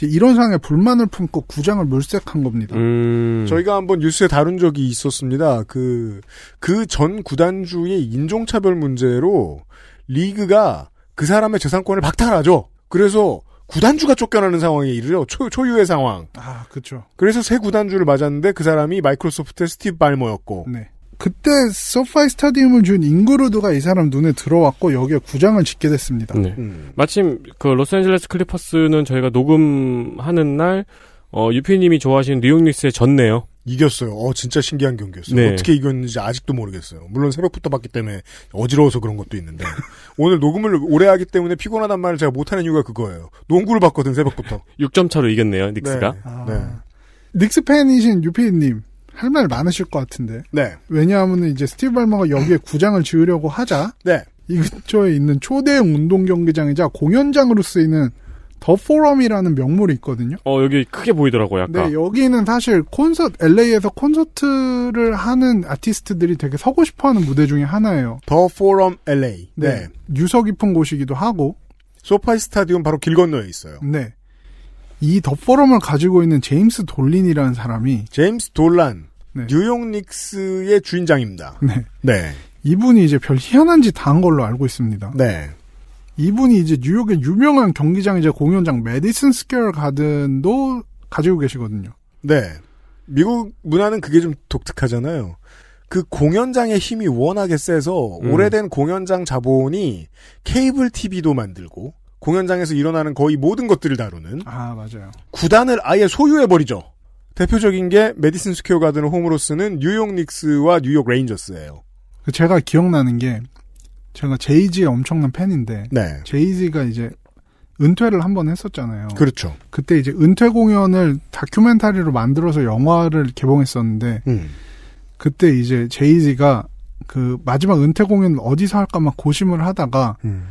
이런 상황에 불만을 품고 구장을 물색한 겁니다. 음. 저희가 한번 뉴스에 다룬 적이 있었습니다. 그 그 전 구단주의 인종차별 문제로 리그가 그 사람의 재산권을 박탈하죠. 그래서 구단주가 쫓겨나는 상황에 이르죠 초, 초유의 상황. 아, 그죠 그래서 새 구단주를 맞았는데 그 사람이 마이크로소프트의 스티브 발머였고. 네. 그때 서파이 스타디움을 준잉그루드가이 사람 눈에 들어왔고 여기에 구장을 짓게 됐습니다. 네. 음. 마침 그 로스앤젤레스 클리퍼스는 저희가 녹음하는 날 어, 유피님이 좋아하시는 뉴욕 뉴스에 졌네요. 이겼어요. 어, 진짜 신기한 경기였어요. 네. 어떻게 이겼는지 아직도 모르겠어요. 물론 새벽부터 봤기 때문에 어지러워서 그런 것도 있는데. 오늘 녹음을 오래 하기 때문에 피곤하단 말을 제가 못하는 이유가 그거예요. 농구를 봤거든, 새벽부터. 6점 차로 이겼네요, 닉스가. 네. 아, 네. 닉스 팬이신 유피님. 할 말 많으실 것 같은데. 네. 왜냐하면 이제 스티브 발머가 여기에 구장을 지으려고 하자. 네. 이 근처에 있는 초대 형 운동 경기장이자 공연장으로 쓰이는 더 포럼이라는 명물이 있거든요. 어, 여기 크게 보이더라고요, 아까. 네, 여기는 사실 콘서트, LA에서 콘서트를 하는 아티스트들이 되게 서고 싶어 하는 무대 중에 하나예요. 더 포럼 LA. 네. 네. 유서 깊은 곳이기도 하고. 소파이 스타디움 바로 길 건너에 있어요. 네. 이 더 포럼을 가지고 있는 제임스 돌린이라는 사람이. 제임스 돌란. 네. 뉴욕 닉스의 주인장입니다. 네. 네. 이분이 이제 별 희한한 짓다한 걸로 알고 있습니다. 네. 이분이 이제 뉴욕의 유명한 경기장이자 공연장 메디슨 스퀘어 가든도 가지고 계시거든요. 네. 미국 문화는 그게 좀 독특하잖아요. 그 공연장의 힘이 워낙에 세서 음. 오래된 공연장 자본이 케이블 TV도 만들고 공연장에서 일어나는 거의 모든 것들을 다루는 아 맞아요 구단을 아예 소유해 버리죠. 대표적인 게 메디슨 스퀘어 가든을 홈으로 쓰는 뉴욕 닉스와 뉴욕 레인저스예요. 그 제가 기억나는 게 제가 제이지의 엄청난 팬인데 네. 제이지가 이제 은퇴를 한 번 했었잖아요. 그렇죠. 그때 이제 은퇴 공연을 다큐멘터리로 만들어서 영화를 개봉했었는데 음. 그때 이제 제이지가 그 마지막 은퇴 공연 어디서 할까 막 고심을 하다가 음.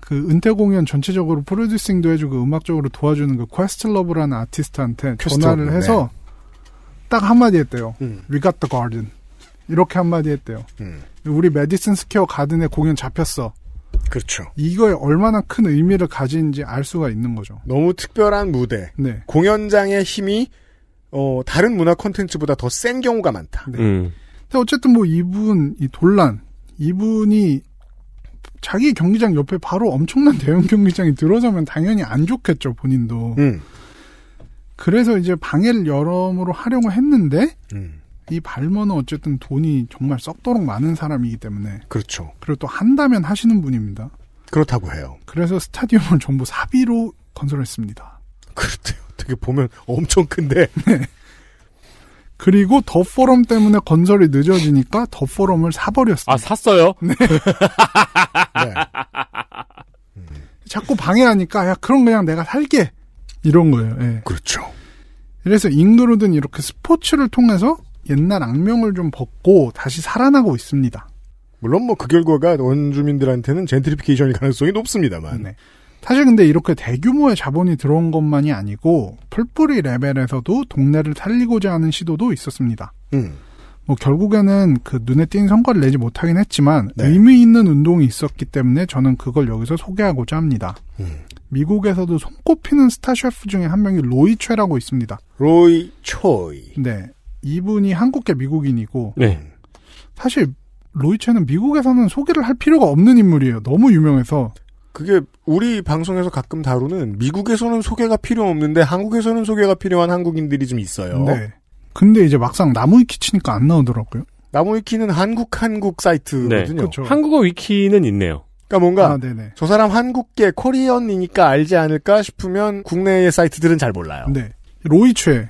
그 은퇴 공연 전체적으로 프로듀싱도 해주고 음악적으로 도와주는 그 퀘스트러브라는 아티스트한테 전화를 해서 네. 딱 한마디 했대요. 음. We got the garden. 이렇게 한마디 했대요. 음. 우리 메디슨 스퀘어 가든에 공연 잡혔어. 그렇죠. 이거에 얼마나 큰 의미를 가진지 알 수가 있는 거죠. 너무 특별한 무대. 네. 공연장의 힘이 어, 다른 문화 콘텐츠보다 더 센 경우가 많다. 네. 음. 근데 어쨌든 뭐 이분 이 돌란 이분이 자기 경기장 옆에 바로 엄청난 대형 경기장이 들어서면 당연히 안 좋겠죠 본인도. 음. 그래서 이제 방해를 여러모로 활용을 했는데 음. 이 발머는 어쨌든 돈이 정말 썩도록 많은 사람이기 때문에 그렇죠. 그리고 또 한다면 하시는 분입니다. 그렇다고 해요. 그래서 스타디움을 전부 사비로 건설했습니다. 그렇대요. 어떻게 보면 엄청 큰데. 네. 그리고 더 포럼 때문에 건설이 늦어지니까 더 포럼을 사버렸어요. 아 샀어요? 네. 네. 음. 자꾸 방해하니까 야 그럼 그냥 내가 살게 이런 거예요. 네. 그렇죠. 그래서 잉그로든 이렇게 스포츠를 통해서 옛날 악명을 좀 벗고 다시 살아나고 있습니다. 물론 뭐 그 결과가 원주민들한테는 젠트리피케이션일 가능성이 높습니다만. 네. 사실 근데 이렇게 대규모의 자본이 들어온 것만이 아니고 풀뿌리 레벨에서도 동네를 살리고자 하는 시도도 있었습니다. 음. 뭐 결국에는 그 눈에 띈 성과를 내지 못하긴 했지만 네. 의미 있는 운동이 있었기 때문에 저는 그걸 여기서 소개하고자 합니다. 음. 미국에서도 손꼽히는 스타 셰프 중에 한 명이 로이 최라고 있습니다. 로이 초이. 네. 이분이 한국계 미국인이고 네. 사실 로이체는 미국에서는 소개를 할 필요가 없는 인물이에요. 너무 유명해서. 그게 우리 방송에서 가끔 다루는 미국에서는 소개가 필요 없는데 한국에서는 소개가 필요한 한국인들이 좀 있어요. 네. 근데 이제 막상 나무 위키 치니까 안 나오더라고요. 나무 위키는 한국 한국 사이트거든요. 네. 그렇죠. 한국어 위키는 있네요. 그러니까 뭔가 아, 저 사람 한국계 코리언이니까 알지 않을까 싶으면 국내의 사이트들은 잘 몰라요. 네. 로이최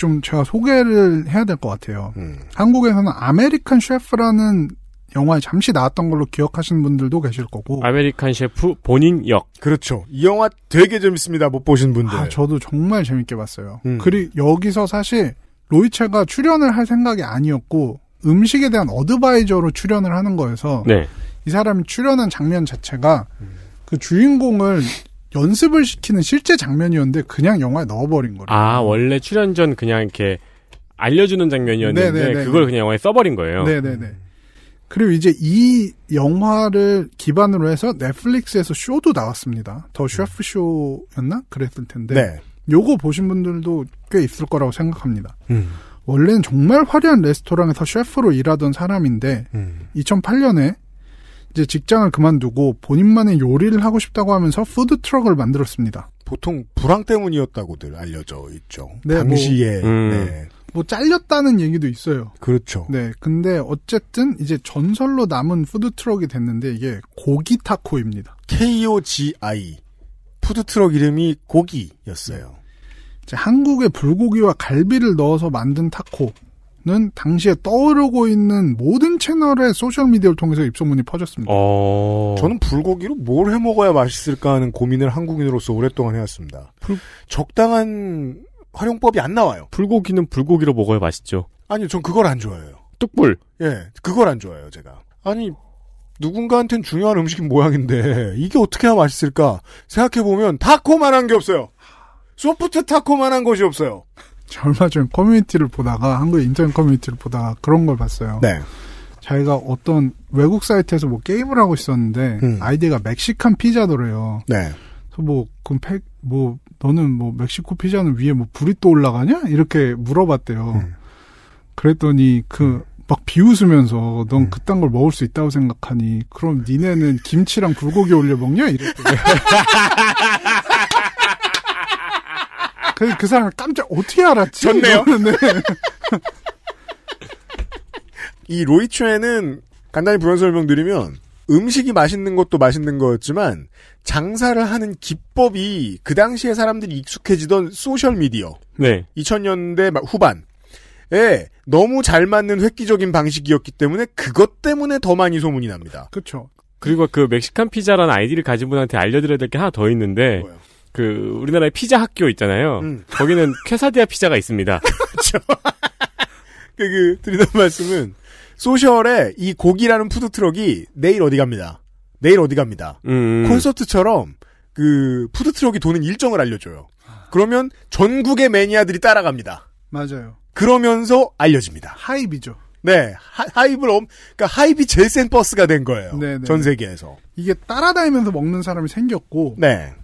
좀 제가 소개를 해야 될 것 같아요. 음. 한국에서는 아메리칸 셰프라는 영화에 잠시 나왔던 걸로 기억하시는 분들도 계실 거고. 아메리칸 셰프 본인 역. 그렇죠. 이 영화 되게 재밌습니다. 못 보신 분들. 아, 저도 정말 재밌게 봤어요. 음. 그리고 여기서 사실 로이체가 출연을 할 생각이 아니었고 음식에 대한 어드바이저로 출연을 하는 거에서 네. 이 사람이 출연한 장면 자체가 그 주인공을 연습을 시키는 실제 장면이었는데 그냥 영화에 넣어버린 거예요. 아 원래 출연 전 그냥 이렇게 알려주는 장면이었는데 네네네 네, 네, 그걸 네. 그냥 영화에 써버린 거예요. 네네네. 그리고 이제 이 영화를 기반으로 해서 넷플릭스에서 쇼도 나왔습니다. 더 셰프 음. 쇼였나 그랬을 텐데 네. 요거 보신 분들도 꽤 있을 거라고 생각합니다. 음. 원래는 정말 화려한 레스토랑에서 셰프로 일하던 사람인데 음. 2008년에 이제 직장을 그만두고 본인만의 요리를 하고 싶다고 하면서 푸드 트럭을 만들었습니다. 보통 불황 때문이었다고들 알려져 있죠. 네, 뭐 당시에 뭐, 음. 네. 뭐 잘렸다는 얘기도 있어요. 그렇죠. 네, 근데 어쨌든 이제 전설로 남은 푸드 트럭이 됐는데 이게 고기 타코입니다. K O G I 푸드 트럭 이름이 고기였어요. 네. 이 한국의 불고기와 갈비를 넣어서 만든 타코. 는 당시에 떠오르고 있는 모든 채널의 소셜미디어를 통해서 입소문이 퍼졌습니다. 어... 저는 불고기로 뭘 해 먹어야 맛있을까 하는 고민을 한국인으로서 오랫동안 해왔습니다. 불... 적당한 활용법이 안 나와요. 불고기는 불고기로 먹어야 맛있죠. 아니요, 전 그걸 안 좋아해요. 뚝불. 예, 그걸 안 좋아해요, 제가. 아니, 누군가한텐 중요한 음식인 모양인데, 이게 어떻게 해야 맛있을까? 생각해보면, 타코만한 게 없어요. 소프트 타코만한 것이 없어요. 얼마 전 커뮤니티를 보다가 한국 인터넷 커뮤니티를 보다가 그런 걸 봤어요. 네. 자기가 어떤 외국 사이트에서 뭐 게임을 하고 있었는데 음. 아이디가 멕시칸 피자더래요. 네. 그래서 뭐 그럼 팩, 뭐 너는 뭐 멕시코 피자는 위에 뭐 불이 또 올라가냐 이렇게 물어봤대요. 음. 그랬더니 그막 음. 비웃으면서 넌 음. 그딴 걸 먹을 수 있다고 생각하니 그럼 니네는 김치랑 불고기 올려 먹냐 이랬대. 그그 그 사람을 깜짝 어떻게 알았지? 좋네요. 이로이츄에는 네. 간단히 부연 설명드리면 음식이 맛있는 것도 맛있는 거였지만 장사를 하는 기법이 그 당시에 사람들이 익숙해지던 소셜 미디어. 네. 2000년대 후반에 너무 잘 맞는 획기적인 방식이었기 때문에 그것 때문에 더 많이 소문이 납니다. 그렇죠. 그리고 그 멕시칸 피자라는 아이디를 가진 분한테 알려드려야 될 게 하나 더 있는데 뭐야? 그 우리나라에 피자 학교 있잖아요. 음. 거기는 퀘사디아 피자가 있습니다. 그렇죠. 그, 그 드리는 말씀은 소셜에 이 고기라는 푸드 트럭이 내일 어디 갑니다. 내일 어디 갑니다. 음, 음. 콘서트처럼 그 푸드 트럭이 도는 일정을 알려줘요. 그러면 전국의 매니아들이 따라갑니다. 맞아요. 그러면서 알려집니다. 하입이죠. 네, 하, 이브 엄, 그러니까 하입이 제일 센 버스가 된 거예요. 네네. 네, 전 네. 세계에서 이게 따라다니면서 먹는 사람이 생겼고, 네.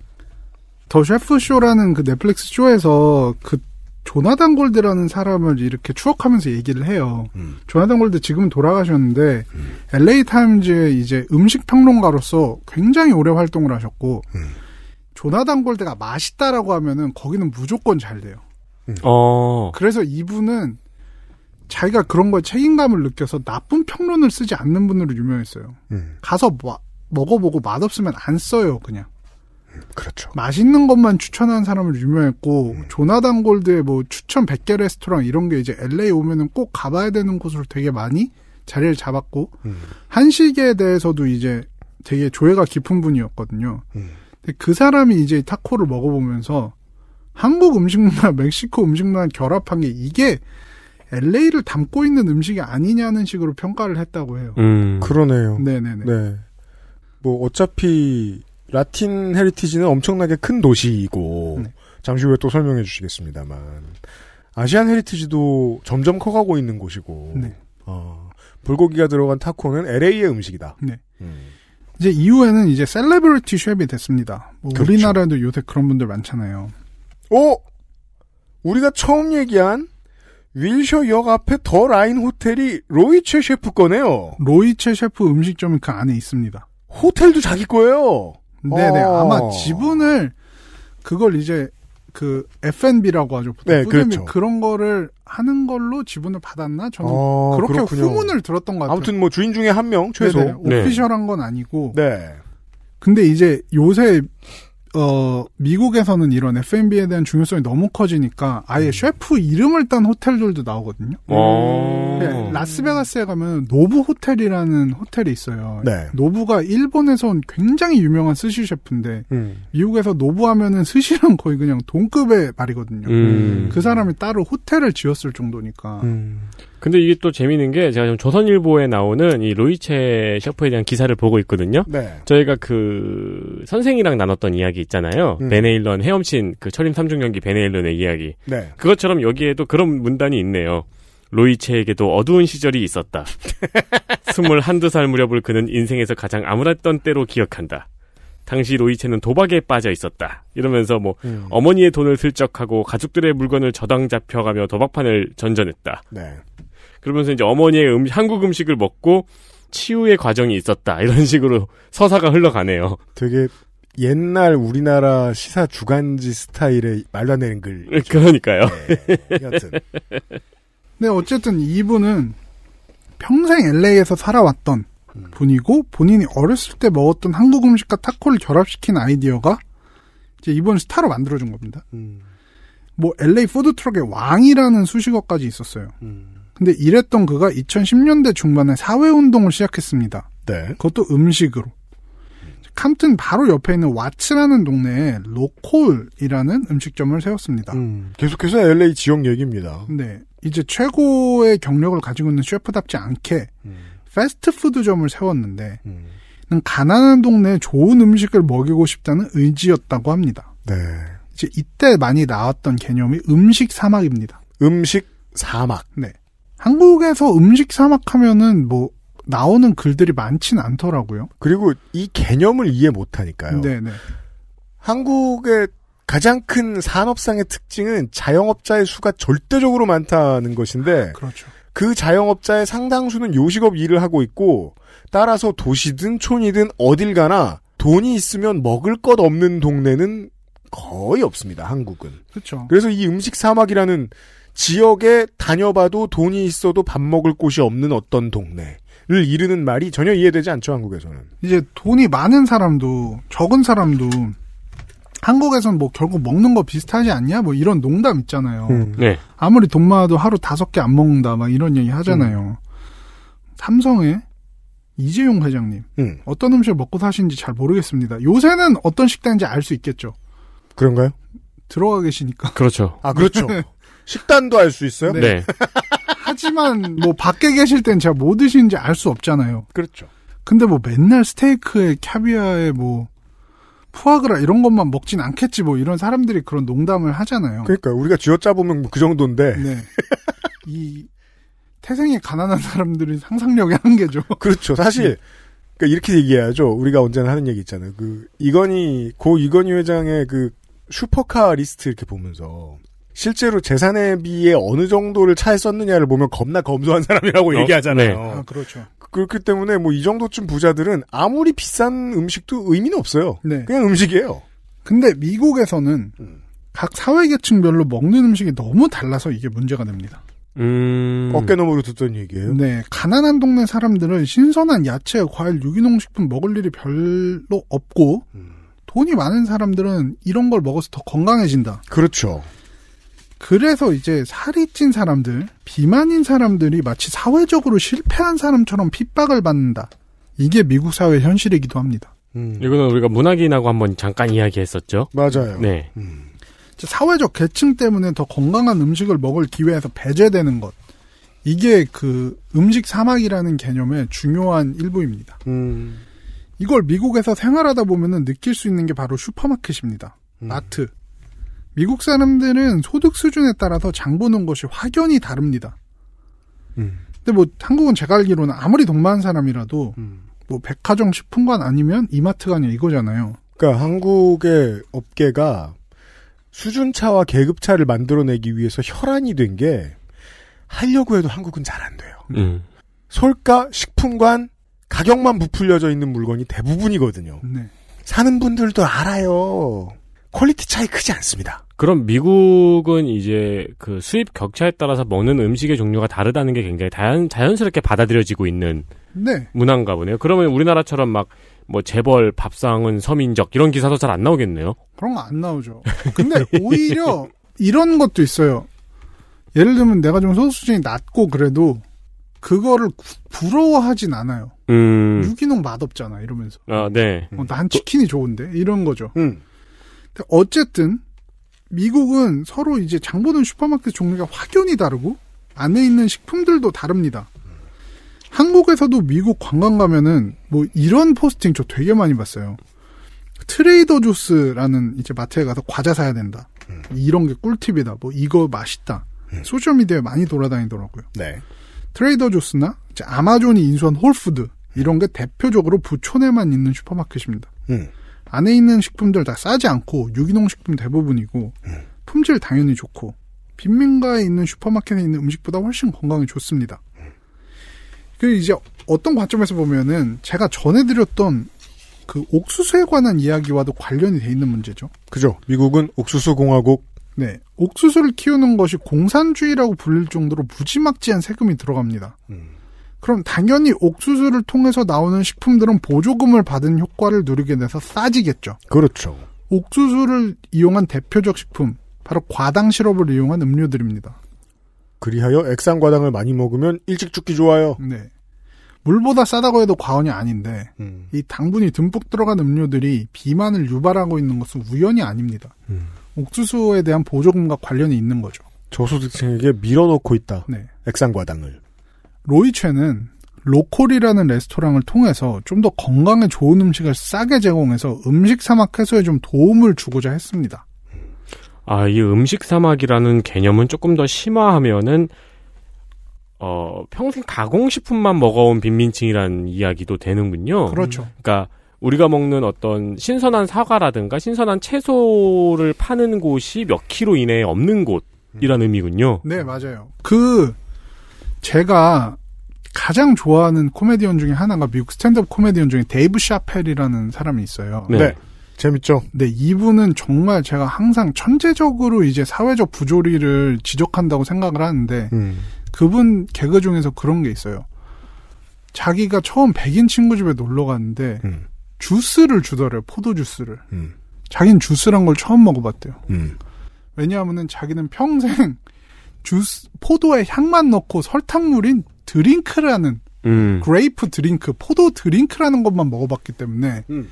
더 셰프 쇼라는 그 넷플릭스 쇼에서 그 조나단 골드라는 사람을 이렇게 추억하면서 얘기를 해요. 음. 조나단 골드 지금은 돌아가셨는데 음. LA 타임즈에 이제 음식 평론가로서 굉장히 오래 활동을 하셨고 음. 조나단 골드가 맛있다라고 하면은 거기는 무조건 잘 돼요. 음. 어. 그래서 이분은 자기가 그런 거에 책임감을 느껴서 나쁜 평론을 쓰지 않는 분으로 유명했어요. 음. 가서 뭐, 먹어보고 맛없으면 안 써요, 그냥. 그렇죠. 맛있는 것만 추천하는 사람을 유명했고 음. 조나단 골드의 뭐 추천 100개 레스토랑 이런 게 이제 LA 오면은 꼭 가봐야 되는 곳으로 되게 많이 자리를 잡았고 음. 한식에 대해서도 이제 되게 조예가 깊은 분이었거든요. 음. 근데 그 사람이 이제 타코를 먹어보면서 한국 음식 문화, 멕시코 음식 문화 결합한 게 이게 LA를 담고 있는 음식이 아니냐는 식으로 평가를 했다고 해요. 음. 그러네요. 네네네. 네. 뭐 어차피 라틴 헤리티지는 엄청나게 큰 도시이고 네. 잠시 후에 또 설명해 주시겠습니다만 아시안 헤리티지도 점점 커가고 있는 곳이고 네. 어, 불고기가 들어간 타코는 LA의 음식이다. 네. 음. 이제 이후에는 이제 셀레브리티 쉐이 됐습니다. 뭐 그렇죠. 우리나라에도 요새 그런 분들 많잖아요. 오, 어? 우리가 처음 얘기한 윌셔 역 앞에 더 라인 호텔이 로이체 셰프 거네요. 로이체 셰프 음식점이 그 안에 있습니다. 호텔도 자기 거예요. 네네. 어. 아마 지분을 그걸 이제 그 F&B라고 하죠. 보통 네, 그렇죠. 그런 거를 하는 걸로 지분을 받았나? 저는 어, 그렇게 그렇군요. 후문을 들었던 것 같아요. 아무튼 뭐 주인 중에 한 명 최소. 네네. 네. 오피셜한 건 아니고. 네. 근데 이제 요새 어, 미국에서는 이런 F&B에 대한 중요성이 너무 커지니까 아예 음. 셰프 이름을 딴 호텔들도 나오거든요. 어. 네, 라스베가스에 가면 노부 호텔이라는 호텔이 있어요. 네. 노부가 일본에서 온 굉장히 유명한 스시 셰프인데 음. 미국에서 노부 하면은 스시랑 거의 그냥 동급의 말이거든요. 음. 그 사람이 따로 호텔을 지었을 정도니까. 음. 근데 이게 또 재미있는 게 제가 지금 조선일보에 나오는 이 로이체 셰프에 대한 기사를 보고 있거든요. 네. 저희가 그 선생이랑 나눴던 이야기 있잖아요. 음. 베네일런 헤엄친 그철인 삼중 연기 베네일런의 이야기. 네. 그것처럼 여기에도 그런 문단이 있네요. 로이체에게도 어두운 시절이 있었다. 스물한두 살 무렵을 그는 인생에서 가장 암울했던 때로 기억한다. 당시 로이체는 도박에 빠져 있었다. 이러면서 뭐 음. 어머니의 돈을 슬쩍하고 가족들의 물건을 저당 잡혀가며 도박판을 전전했다. 네. 그러면서 이제 어머니의 음, 한국 음식을 먹고 치유의 과정이 있었다. 이런 식으로 서사가 흘러가네요. 되게 옛날 우리나라 시사 주간지 스타일의 말도 안 되는 글. 음, 그러니까요. 네, 여튼. 네, 어쨌든 이분은 평생 LA에서 살아왔던 음. 분이고 본인이 어렸을 때 먹었던 한국 음식과 타코를 결합시킨 아이디어가 이제 이번 스타로 만들어준 겁니다. 음. 뭐 LA 푸드트럭의 왕이라는 수식어까지 있었어요. 음. 근데 이랬던 그가 2010년대 중반에 사회운동을 시작했습니다. 네. 그것도 음식으로. 캄튼 바로 옆에 있는 와츠라는 동네에 로콜이라는 음식점을 세웠습니다. 음, 계속해서 LA 지역 얘기입니다. 네. 이제 최고의 경력을 가지고 있는 셰프답지 않게 음. 패스트푸드점을 세웠는데 음. 가난한 동네에 좋은 음식을 먹이고 싶다는 의지였다고 합니다. 네. 이제 이때 많이 나왔던 개념이 음식 사막입니다. 음식 사막. 네. 한국에서 음식 사막 하면은 뭐 나오는 글들이 많진 않더라고요. 그리고 이 개념을 이해 못하니까요. 네네. 네. 한국의 가장 큰 산업상의 특징은 자영업자의 수가 절대적으로 많다는 것인데, 그렇죠. 그 자영업자의 상당수는 요식업 일을 하고 있고, 따라서 도시든 촌이든 어딜 가나 돈이 있으면 먹을 것 없는 동네는 거의 없습니다. 한국은. 그렇죠. 그래서 이 음식 사막이라는 지역에 다녀봐도 돈이 있어도 밥 먹을 곳이 없는 어떤 동네를 이르는 말이 전혀 이해되지 않죠 한국에서는. 이제 돈이 많은 사람도 적은 사람도 한국에선 뭐 결국 먹는 거 비슷하지 않냐 뭐 이런 농담 있잖아요. 음. 네. 아무리 돈 많아도 하루 다섯 개 안 먹는다 막 이런 얘기 하잖아요. 음. 삼성의 이재용 회장님 음. 어떤 음식을 먹고 사시는지 잘 모르겠습니다. 요새는 어떤 식당인지 알 수 있겠죠. 그런가요? 들어가 계시니까. 그렇죠. 아 그렇죠. 식단도 알 수 있어요? 네. 네. 하지만 뭐 밖에 계실 땐 제가 뭐 드시는지 알 수 없잖아요. 그렇죠. 근데 뭐 맨날 스테이크에 캐비아에 뭐 푸아그라 이런 것만 먹진 않겠지 뭐 이런 사람들이 그런 농담을 하잖아요. 그러니까 우리가 쥐어짜보면 뭐 그 정도인데. 네. 이 태생이 가난한 사람들이 상상력의 한계죠. 그렇죠. 사실 네. 그러니까 이렇게 얘기해야죠. 우리가 언제나 하는 얘기 있잖아요. 그 이건희 고 이건희 회장의 그 슈퍼카 리스트 이렇게 보면서 실제로 재산에 비해 어느 정도를 차에 썼느냐를 보면 겁나 검소한 사람이라고 어? 얘기하잖아요. 네. 아, 그렇죠. 그렇기 때문에 뭐 이 정도쯤 부자들은 아무리 비싼 음식도 의미는 없어요. 네. 그냥 음식이에요. 근데 미국에서는 음. 각 사회계층별로 먹는 음식이 너무 달라서 이게 문제가 됩니다. 음... 어깨너머로 듣던 얘기예요. 네, 가난한 동네 사람들은 신선한 야채, 과일, 유기농 식품 먹을 일이 별로 없고 음... 돈이 많은 사람들은 이런 걸 먹어서 더 건강해진다. 그렇죠. 그래서 이제 살이 찐 사람들, 비만인 사람들이 마치 사회적으로 실패한 사람처럼 핍박을 받는다. 이게 미국 사회 현실이기도 합니다. 음. 이거는 우리가 문학인하고 한번 잠깐 이야기했었죠. 맞아요. 네. 음. 사회적 계층 때문에 더 건강한 음식을 먹을 기회에서 배제되는 것. 이게 그 음식 사막이라는 개념의 중요한 일부입니다. 음. 이걸 미국에서 생활하다 보면 느낄 수 있는 게 바로 슈퍼마켓입니다. 마트, 음. 미국 사람들은 소득 수준에 따라서 장 보는 것이 확연히 다릅니다. 음. 근데 뭐 한국은 제가 알기로는 아무리 돈 많은 사람이라도 음. 뭐 백화점 식품관 아니면 이마트가 아니야 이거잖아요. 그러니까 한국의 업계가 수준차와 계급차를 만들어내기 위해서 혈안이 된 게 하려고 해도 한국은 잘 안 돼요. 음. 솔가 식품관 가격만 부풀려져 있는 물건이 대부분이거든요. 네. 사는 분들도 알아요. 퀄리티 차이 크지 않습니다. 그럼 미국은 이제 그 수입 격차에 따라서 먹는 음식의 종류가 다르다는 게 굉장히 자연, 자연스럽게 받아들여지고 있는 네. 문화인가 보네요. 그러면 우리나라처럼 막 뭐 재벌 밥상은 서민적 이런 기사도 잘 안 나오겠네요. 그런 거 안 나오죠. 근데 오히려 이런 것도 있어요. 예를 들면 내가 좀 소득 수준이 낮고 그래도 그거를 부러워하진 않아요. 음. 유기농 맛없잖아 이러면서. 아 네. 어, 난 치킨이 좋은데 이런 거죠. 음. 어쨌든 미국은 서로 이제 장보는 슈퍼마켓 종류가 확연히 다르고 안에 있는 식품들도 다릅니다. 한국에서도 미국 관광 가면은 뭐 이런 포스팅 저 되게 많이 봤어요. 트레이더 조스라는 이제 마트에 가서 과자 사야 된다. 음. 이런 게 꿀팁이다. 뭐 이거 맛있다. 음. 소셜 미디어에 많이 돌아다니더라고요. 네. 트레이더 조스나 이제 아마존이 인수한 홀푸드 이런 음. 게 대표적으로 부촌에만 있는 슈퍼마켓입니다. 음. 안에 있는 식품들 다 싸지 않고 유기농 식품 대부분이고 음. 품질 당연히 좋고 빈민가에 있는 슈퍼마켓에 있는 음식보다 훨씬 건강에 좋습니다. 음. 그 이제 어떤 관점에서 보면은 제가 전해드렸던 그 옥수수에 관한 이야기와도 관련이 돼 있는 문제죠. 그죠. 미국은 옥수수 공화국. 네, 옥수수를 키우는 것이 공산주의라고 불릴 정도로 무지막지한 세금이 들어갑니다. 음. 그럼 당연히 옥수수를 통해서 나오는 식품들은 보조금을 받은 효과를 누리게 돼서 싸지겠죠. 그렇죠. 옥수수를 이용한 대표적 식품, 바로 과당 시럽을 이용한 음료들입니다. 그리하여 액상 과당을 많이 먹으면 일찍 죽기 좋아요. 네. 물보다 싸다고 해도 과언이 아닌데 음. 이 당분이 듬뿍 들어간 음료들이 비만을 유발하고 있는 것은 우연이 아닙니다. 음. 옥수수에 대한 보조금과 관련이 있는 거죠. 저소득층에게 밀어넣고 있다. 네. 액상과당을. 로이 첸은 로콜이라는 레스토랑을 통해서 좀 더 건강에 좋은 음식을 싸게 제공해서 음식 사막 해소에 좀 도움을 주고자 했습니다. 아, 이 음식 사막이라는 개념은 조금 더 심화하면은 어, 평생 가공식품만 먹어온 빈민층이라는 이야기도 되는군요. 그렇죠. 그러니까 우리가 먹는 어떤 신선한 사과라든가 신선한 채소를 파는 곳이 몇 키로 이내에 없는 곳이라는 의미군요. 네, 맞아요. 그 제가 가장 좋아하는 코미디언 중에 하나가 미국 스탠드업 코미디언 중에 데이브 샤펠이라는 사람이 있어요. 네. 네. 재밌죠. 네, 이분은 정말 제가 항상 천재적으로 이제 사회적 부조리를 지적한다고 생각을 하는데 음. 그분 개그 중에서 그런 게 있어요. 자기가 처음 백인 친구 집에 놀러 갔는데 음. 주스를 주더래요. 포도 주스를. 음. 자기는 주스란 걸 처음 먹어봤대요. 음. 왜냐하면은 자기는 평생 주스 포도에 향만 넣고 설탕물인 드링크라는 음. 그레이프 드링크, 포도 드링크라는 것만 먹어봤기 때문에 음.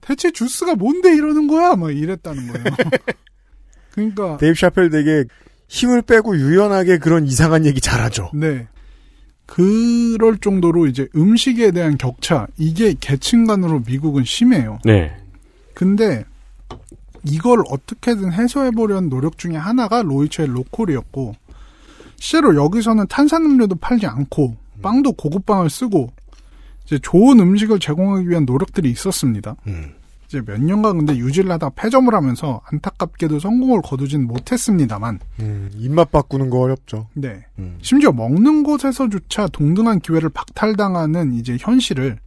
대체 주스가 뭔데 이러는 거야? 막 뭐 이랬다는 거예요. 그러니까 데이브 샤펠 되게 힘을 빼고 유연하게 그런 이상한 얘기 잘하죠. 네. 그럴 정도로 이제 음식에 대한 격차 이게 계층 간으로 미국은 심해요. 네. 근데 이걸 어떻게든 해소해보려는 노력 중에 하나가 로이처의 로콜이었고 실제로 여기서는 탄산음료도 팔지 않고 빵도 고급빵을 쓰고 이제 좋은 음식을 제공하기 위한 노력들이 있었습니다. 음. 이제 몇 년간 근데 유지를 하다 폐점을 하면서 안타깝게도 성공을 거두진 못했습니다만 음, 입맛 바꾸는 거 어렵죠. 네. 음. 심지어 먹는 곳에서조차 동등한 기회를 박탈당하는 이제 현실을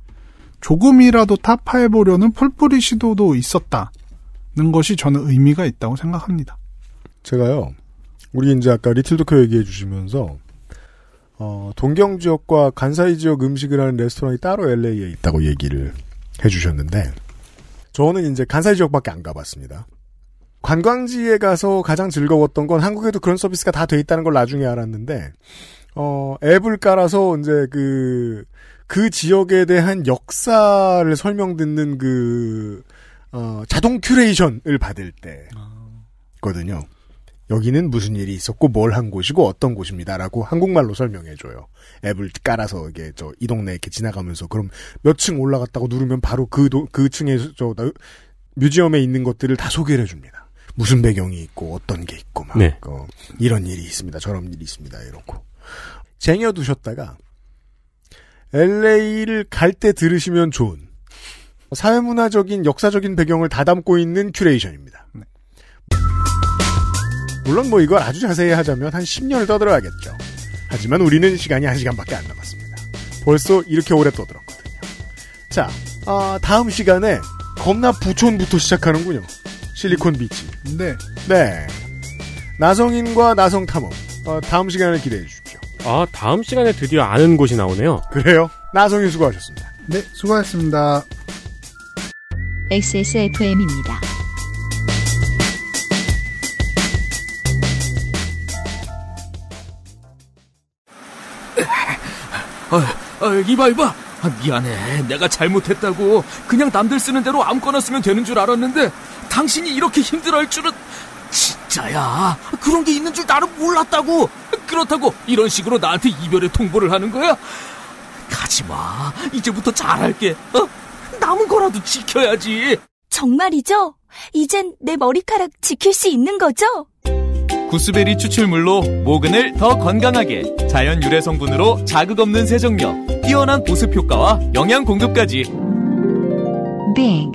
조금이라도 타파해 보려는 풀뿌리 시도도 있었다. 는 것이 저는 의미가 있다고 생각합니다. 제가요, 우리 이제 아까 리틀도쿄 얘기해 주시면서, 어, 동경 지역과 간사이 지역 음식을 하는 레스토랑이 따로 LA에 있다고 얘기를 해 주셨는데, 저는 이제 간사이 지역밖에 안 가봤습니다. 관광지에 가서 가장 즐거웠던 건 한국에도 그런 서비스가 다 돼 있다는 걸 나중에 알았는데, 어, 앱을 깔아서 이제 그, 그 지역에 대한 역사를 설명 듣는 그, 어, 자동 큐레이션을 받을 때거든요. 아. 여기는 무슨 일이 있었고 뭘 한 곳이고 어떤 곳입니다라고 한국말로 설명해줘요. 앱을 깔아서 이게 저 이 동네 이렇게 지나가면서 그럼 몇 층 올라갔다고 누르면 바로 그, 도, 그 층에서 저 뮤지엄에 있는 것들을 다 소개를 해줍니다. 무슨 배경이 있고 어떤 게 있고 막 네. 어, 이런 일이 있습니다. 저런 일이 있습니다. 이러고 쟁여두셨다가 LA를 갈 때 들으시면 좋은 사회문화적인 역사적인 배경을 다 담고 있는 큐레이션입니다. 네. 물론 뭐 이걸 아주 자세히 하자면 한 10년을 떠들어야겠죠. 하지만 우리는 시간이 1시간밖에 안 남았습니다. 벌써 이렇게 오래 떠들었거든요. 자, 아, 다음 시간에 겁나 부촌부터 시작하는군요. 실리콘 비치. 네. 네. 나성인과 나성 탐험. 어, 다음 시간을 기대해 주십시오. 아, 다음 시간에 드디어 아는 곳이 나오네요. 그래요? 나성인 수고하셨습니다. 네, 수고하셨습니다. XSFM입니다. 아, 아, 이봐 이봐 아, 미안해 내가 잘못했다고 그냥 남들 쓰는 대로 아무거나 쓰면 되는 줄 알았는데 당신이 이렇게 힘들어할 줄은 진짜야 그런 게 있는 줄 나는 몰랐다고 그렇다고 이런 식으로 나한테 이별의 통보를 하는 거야 가지마 이제부터 잘할게 어? 남은 거라도 지켜야지. 정말이죠? 이젠 내 머리카락 지킬 수 있는 거죠? 구스베리 추출물로 모근을 더 건강하게 자연 유래 성분으로 자극 없는 세정력, 뛰어난 보습 효과와 영양 공급까지. Big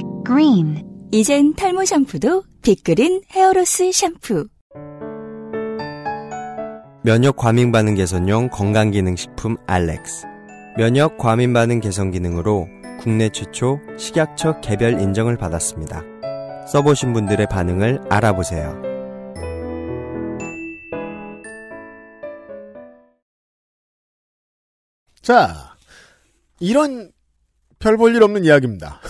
이젠 탈모 샴푸도 빅그린 헤어로스 샴푸. 면역 과민 반응 개선용 건강기능식품 알렉스. 면역 과민 반응 개선 기능으로 국내 최초 식약처 개별 인정을 받았습니다. 써보신 분들의 반응을 알아보세요. 자, 이런 별 볼 일 없는 이야기입니다.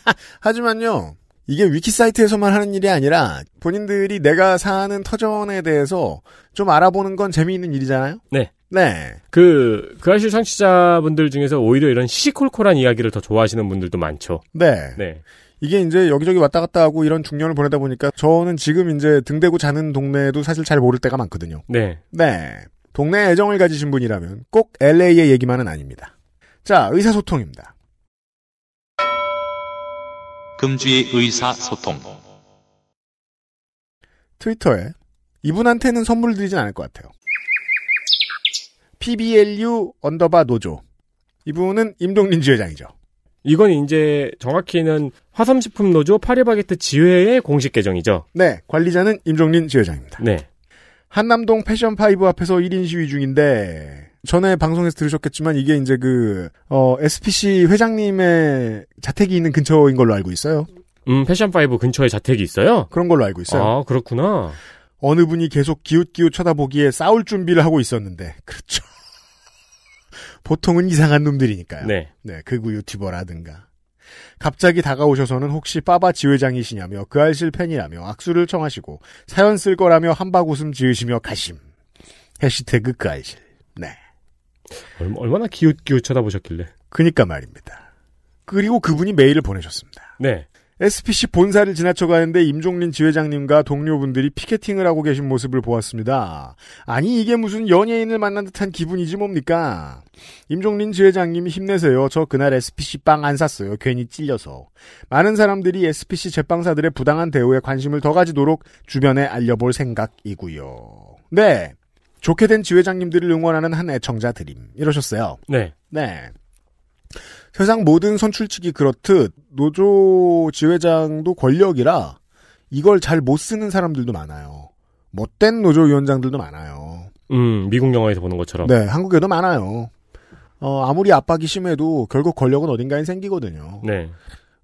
하지만요, 이게 위키 사이트에서만 하는 일이 아니라 본인들이 내가 사는 터전에 대해서 좀 알아보는 건 재미있는 일이잖아요? 네. 네. 그, 그 아실 청취자분들 중에서 오히려 이런 시시콜콜한 이야기를 더 좋아하시는 분들도 많죠. 네. 네. 이게 이제 여기저기 왔다 갔다 하고 이런 중년을 보내다 보니까 저는 지금 이제 등대고 자는 동네도 에 사실 잘 모를 때가 많거든요. 네. 네. 동네 애정을 가지신 분이라면 꼭 LA의 얘기만은 아닙니다. 자, 의사소통입니다. 금주의 의사소통. 트위터에 이분한테는 선물 드리진 않을 것 같아요. PBLU 언더바 노조. 이분은 임동린 지회장이죠. 이건 이제 정확히는 화삼식품 노조 파리바게트 지회의 공식 계정이죠. 네, 관리자는 임종린 지회장입니다. 네. 한남동 패션파이브 앞에서 1인 시위 중인데 전에 방송에서 들으셨겠지만 이게 이제 그 어, SPC 회장님의 자택이 있는 근처인 걸로 알고 있어요. 음, 패션파이브 근처에 자택이 있어요? 그런 걸로 알고 있어요. 아, 그렇구나. 어느 분이 계속 기웃기웃 쳐다보기에 싸울 준비를 하고 있었는데 그렇죠. 보통은 이상한 놈들이니까요. 네. 네, 극우 유튜버라든가. 갑자기 다가오셔서는 혹시 빠바 지회장이시냐며 그 알실 팬이라며 악수를 청하시고 사연 쓸 거라며 한박 웃음 지으시며 가심. 해시태그 그 알실. 네. 얼마나 기웃기웃 쳐다보셨길래. 그니까 말입니다. 그리고 그분이 메일을 보내셨습니다. 네. SPC 본사를 지나쳐 가는데 임종린 지회장님과 동료분들이 피켓팅을 하고 계신 모습을 보았습니다. 아니 이게 무슨 연예인을 만난 듯한 기분이지 뭡니까? 임종린 지회장님이 힘내세요. 저 그날 SPC 빵 안 샀어요. 괜히 찔려서. 많은 사람들이 SPC 제빵사들의 부당한 대우에 관심을 더 가지도록 주변에 알려볼 생각이고요. 네. 좋게 된 지회장님들을 응원하는 한 애청자 드림. 이러셨어요. 네. 네. 세상 모든 선출직이 그렇듯 노조 지회장도 권력이라 이걸 잘 못 쓰는 사람들도 많아요. 못된 노조위원장들도 많아요. 음, 미국 영화에서 보는 것처럼. 네, 한국에도 많아요. 어, 아무리 압박이 심해도 결국 권력은 어딘가에 생기거든요. 네.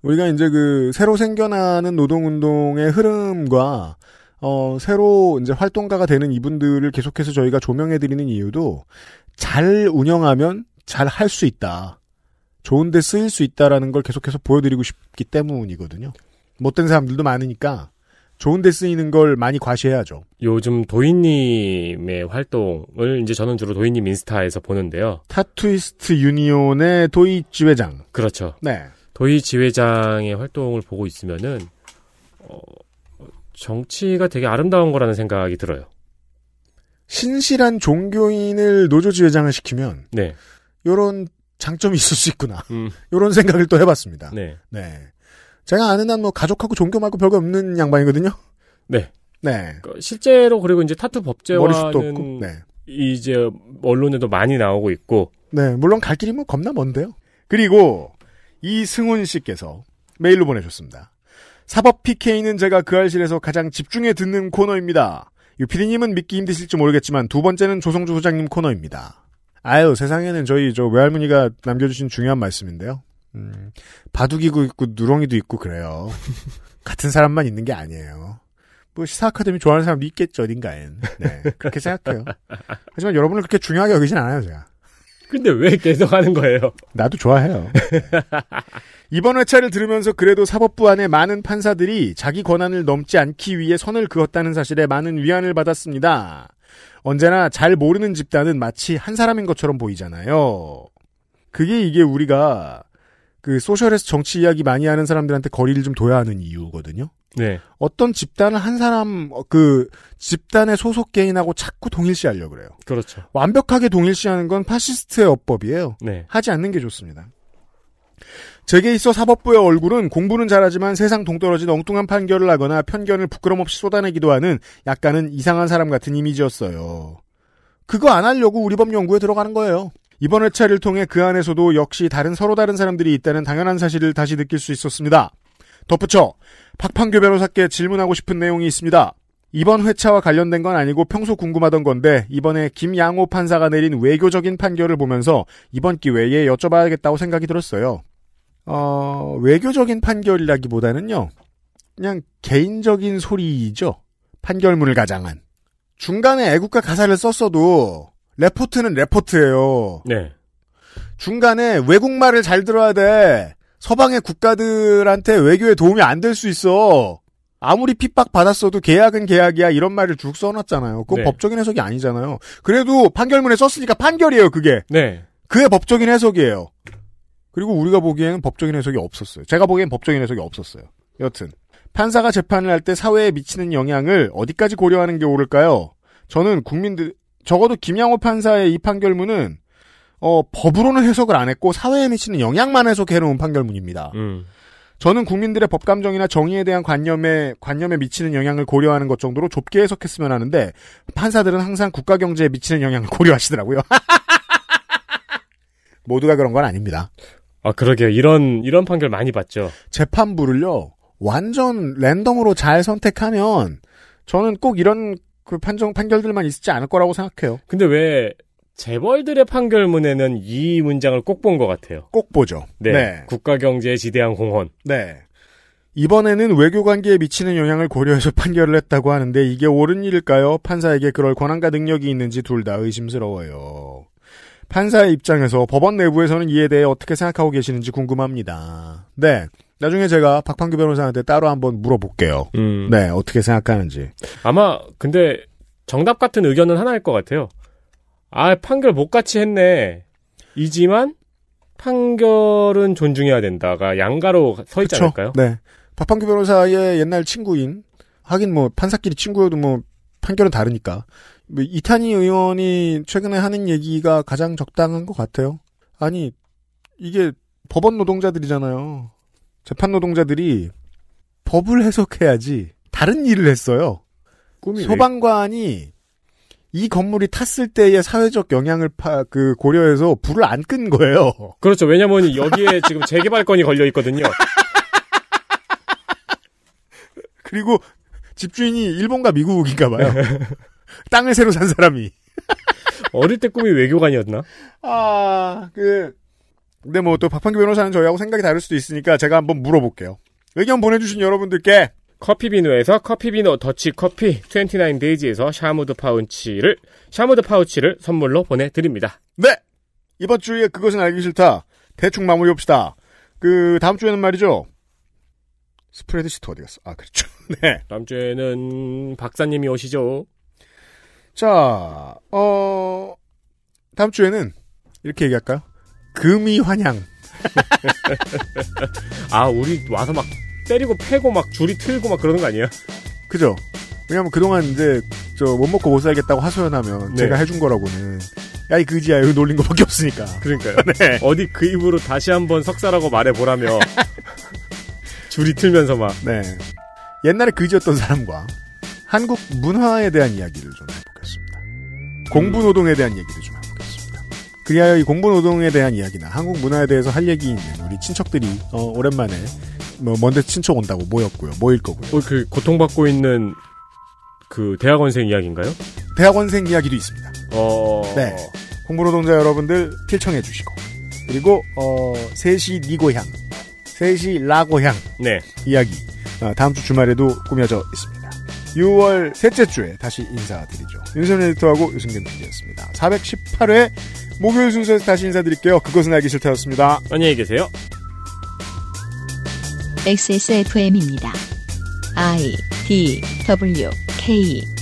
우리가 이제 그 새로 생겨나는 노동운동의 흐름과 어, 새로 이제 활동가가 되는 이분들을 계속해서 저희가 조명해드리는 이유도 잘 운영하면 잘 할 수 있다. 좋은데 쓰일 수 있다라는 걸 계속해서 보여드리고 싶기 때문이거든요. 못된 사람들도 많으니까 좋은데 쓰이는 걸 많이 과시해야죠. 요즘 도인님의 활동을 이제 저는 주로 도인님 인스타에서 보는데요. 타투이스트 유니온의 도이 지회장. 그렇죠. 네. 도이 지회장의 활동을 보고 있으면은 어, 정치가 되게 아름다운 거라는 생각이 들어요. 신실한 종교인을 노조 지회장을 시키면 네. 이런 장점이 있을 수 있구나. 이런 음. 생각을 또 해봤습니다. 네. 네. 제가 아는 한뭐 가족하고 종교 말고 별거 없는 양반이거든요. 네. 네. 그 실제로 그리고 이제 타투 법제화는 네. 이제 언론에도 많이 나오고 있고. 네. 물론 갈 길이 뭐 겁나 먼데요. 그리고 이승훈 씨께서 메일로 보내셨습니다. 사법 PK는 제가 그 알실에서 가장 집중해 듣는 코너입니다. 유피디님은 믿기 힘드실지 모르겠지만 두 번째는 조성주 소장님 코너입니다. 아유 세상에는 저희 저 외할머니가 남겨주신 중요한 말씀인데요. 음, 바둑이고 있고 누렁이도 있고 그래요. 같은 사람만 있는 게 아니에요. 뭐 시사 아카데미 좋아하는 사람도 있겠죠 어딘가엔. 네 그렇게 생각해요. 하지만 여러분을 그렇게 중요하게 여기진 않아요 제가. 근데 왜 계속 하는 거예요? 나도 좋아해요. 네. 이번 회차를 들으면서 그래도 사법부 안에 많은 판사들이 자기 권한을 넘지 않기 위해 선을 그었다는 사실에 많은 위안을 받았습니다. 언제나 잘 모르는 집단은 마치 한 사람인 것처럼 보이잖아요. 그게 이게 우리가 그 소셜에서 정치 이야기 많이 하는 사람들한테 거리를 좀 둬야 하는 이유거든요. 네. 어떤 집단을 한 사람 어, 그 집단의 소속 개인하고 자꾸 동일시하려 그래요. 그렇죠. 완벽하게 동일시하는 건 파시스트의 어법이에요. 네. 하지 않는 게 좋습니다. 제게 있어 사법부의 얼굴은 공부는 잘하지만 세상 동떨어진 엉뚱한 판결을 하거나 편견을 부끄럼 없이 쏟아내기도 하는 약간은 이상한 사람 같은 이미지였어요. 그거 안 하려고 우리 법연구에 들어가는 거예요. 이번 회차를 통해 그 안에서도 역시 다른 서로 다른 사람들이 있다는 당연한 사실을 다시 느낄 수 있었습니다. 덧붙여 박판교 변호사께 질문하고 싶은 내용이 있습니다. 이번 회차와 관련된 건 아니고 평소 궁금하던 건데 이번에 김양호 판사가 내린 외교적인 판결을 보면서 이번 기회에 여쭤봐야겠다고 생각이 들었어요. 어, 외교적인 판결이라기보다는요. 그냥 개인적인 소리이죠. 판결문을 가장한. 중간에 애국가 가사를 썼어도 레포트는 레포트예요. 네. 중간에 외국말을 잘 들어야 돼. 서방의 국가들한테 외교에 도움이 안 될 수 있어. 아무리 핍박 받았어도 계약은 계약이야 이런 말을 쭉 써놨잖아요. 그건 네. 법적인 해석이 아니잖아요. 그래도 판결문에 썼으니까 판결이에요 그게. 네. 그의 법적인 해석이에요. 그리고 우리가 보기에는 법적인 해석이 없었어요. 제가 보기엔 법적인 해석이 없었어요. 여튼 판사가 재판을 할 때 사회에 미치는 영향을 어디까지 고려하는 게 옳을까요? 저는 국민들 적어도 김양호 판사의 이 판결문은 어, 법으로는 해석을 안 했고 사회에 미치는 영향만 해석해 놓은 판결문입니다. 음. 저는 국민들의 법 감정이나 정의에 대한 관념에 관념에 미치는 영향을 고려하는 것 정도로 좁게 해석했으면 하는데 판사들은 항상 국가 경제에 미치는 영향을 고려하시더라고요. 모두가 그런 건 아닙니다. 아, 그러게요. 이런, 이런 판결 많이 봤죠. 재판부를요, 완전 랜덤으로 잘 선택하면, 저는 꼭 이런 그 판정, 판결들만 있지 않을 거라고 생각해요. 근데 왜, 재벌들의 판결문에는 이 문장을 꼭 본 것 같아요. 꼭 보죠. 네. 네. 국가경제에 지대한 공헌. 네. 이번에는 외교 관계에 미치는 영향을 고려해서 판결을 했다고 하는데 이게 옳은 일일까요? 판사에게 그럴 권한과 능력이 있는지 둘 다 의심스러워요. 판사의 입장에서 법원 내부에서는 이에 대해 어떻게 생각하고 계시는지 궁금합니다. 네. 나중에 제가 박판규 변호사한테 따로 한번 물어볼게요. 음. 네, 어떻게 생각하는지. 아마 근데 정답 같은 의견은 하나일 것 같아요. 아, 판결 못 같이 했네. 이지만 판결은 존중해야 된다가 양가로 서 있지 그쵸? 않을까요? 네. 박판규 변호사의 옛날 친구인 하긴 뭐 판사끼리 친구여도 뭐 판결은 다르니까 뭐 이탄희 의원이 최근에 하는 얘기가 가장 적당한 것 같아요. 아니 이게 법원 노동자들이잖아요. 재판 노동자들이 법을 해석해야지 다른 일을 했어요. 꿈이 소방관이 이 건물이 탔을 때의 사회적 영향을 파, 그 고려해서 불을 안 끈 거예요. 그렇죠. 왜냐면 여기에 지금 재개발권이 걸려 있거든요. 그리고 집주인이 일본과 미국인가 봐요. 땅을 새로 산 사람이. 어릴 때 꿈이 외교관이었나? 아, 그, 근데 뭐 또 박판규 변호사는 저희하고 생각이 다를 수도 있으니까 제가 한번 물어볼게요. 의견 보내주신 여러분들께 커피비누에서 커피비누 더치커피 29데이지에서 샤무드 파운치를 샤무드 파우치를 선물로 보내드립니다. 네! 이번 주에 그것은 알기 싫다. 대충 마무리합시다. 그 다음 주에는 말이죠. 스프레드시트 어디 갔어? 아 그렇죠. 네. 다음 주에는 박사님이 오시죠. 자, 어, 다음 주에는 이렇게 얘기할까요? 금이 환향. 아, 우리 와서 막 때리고 패고 막 줄이 틀고 막 그러는 거 아니에요? 그죠? 왜냐면 그동안 이제 저못 먹고 못 살겠다고 하소연하면 네. 제가 해준 거라고는 야이 그지야 이거 놀린 거밖에 없으니까. 그러니까요. 네. 어디 그 입으로 다시 한번 석사라고 말해보라며 줄이 틀면서 막. 네. 옛날에 그지였던 사람과 한국 문화에 대한 이야기를 좀 해. 공부 노동에 대한 얘기를 좀 해보겠습니다. 그리하여 이 공부 노동에 대한 이야기나 한국 문화에 대해서 할 얘기 있는 우리 친척들이 어, 오랜만에 뭐 먼데 친척 온다고 모였고요. 모일 거고요. 어, 그 고통받고 있는 그 대학원생 이야기인가요? 대학원생 이야기도 있습니다. 어... 네. 공부 노동자 여러분들 필청해 주시고 그리고 어 셋이 니고향, 셋이 라고향 네. 이야기 어, 다음 주 주말에도 꾸며져 있습니다. 6월 셋째 주에 다시 인사드리죠. 윤세민 에디터하고 유승균 PD였습니다. 418회 목요일 순서에서 다시 인사드릴게요. 그것은 알기 싫다였습니다. 안녕히 계세요. XSFM입니다. I D W K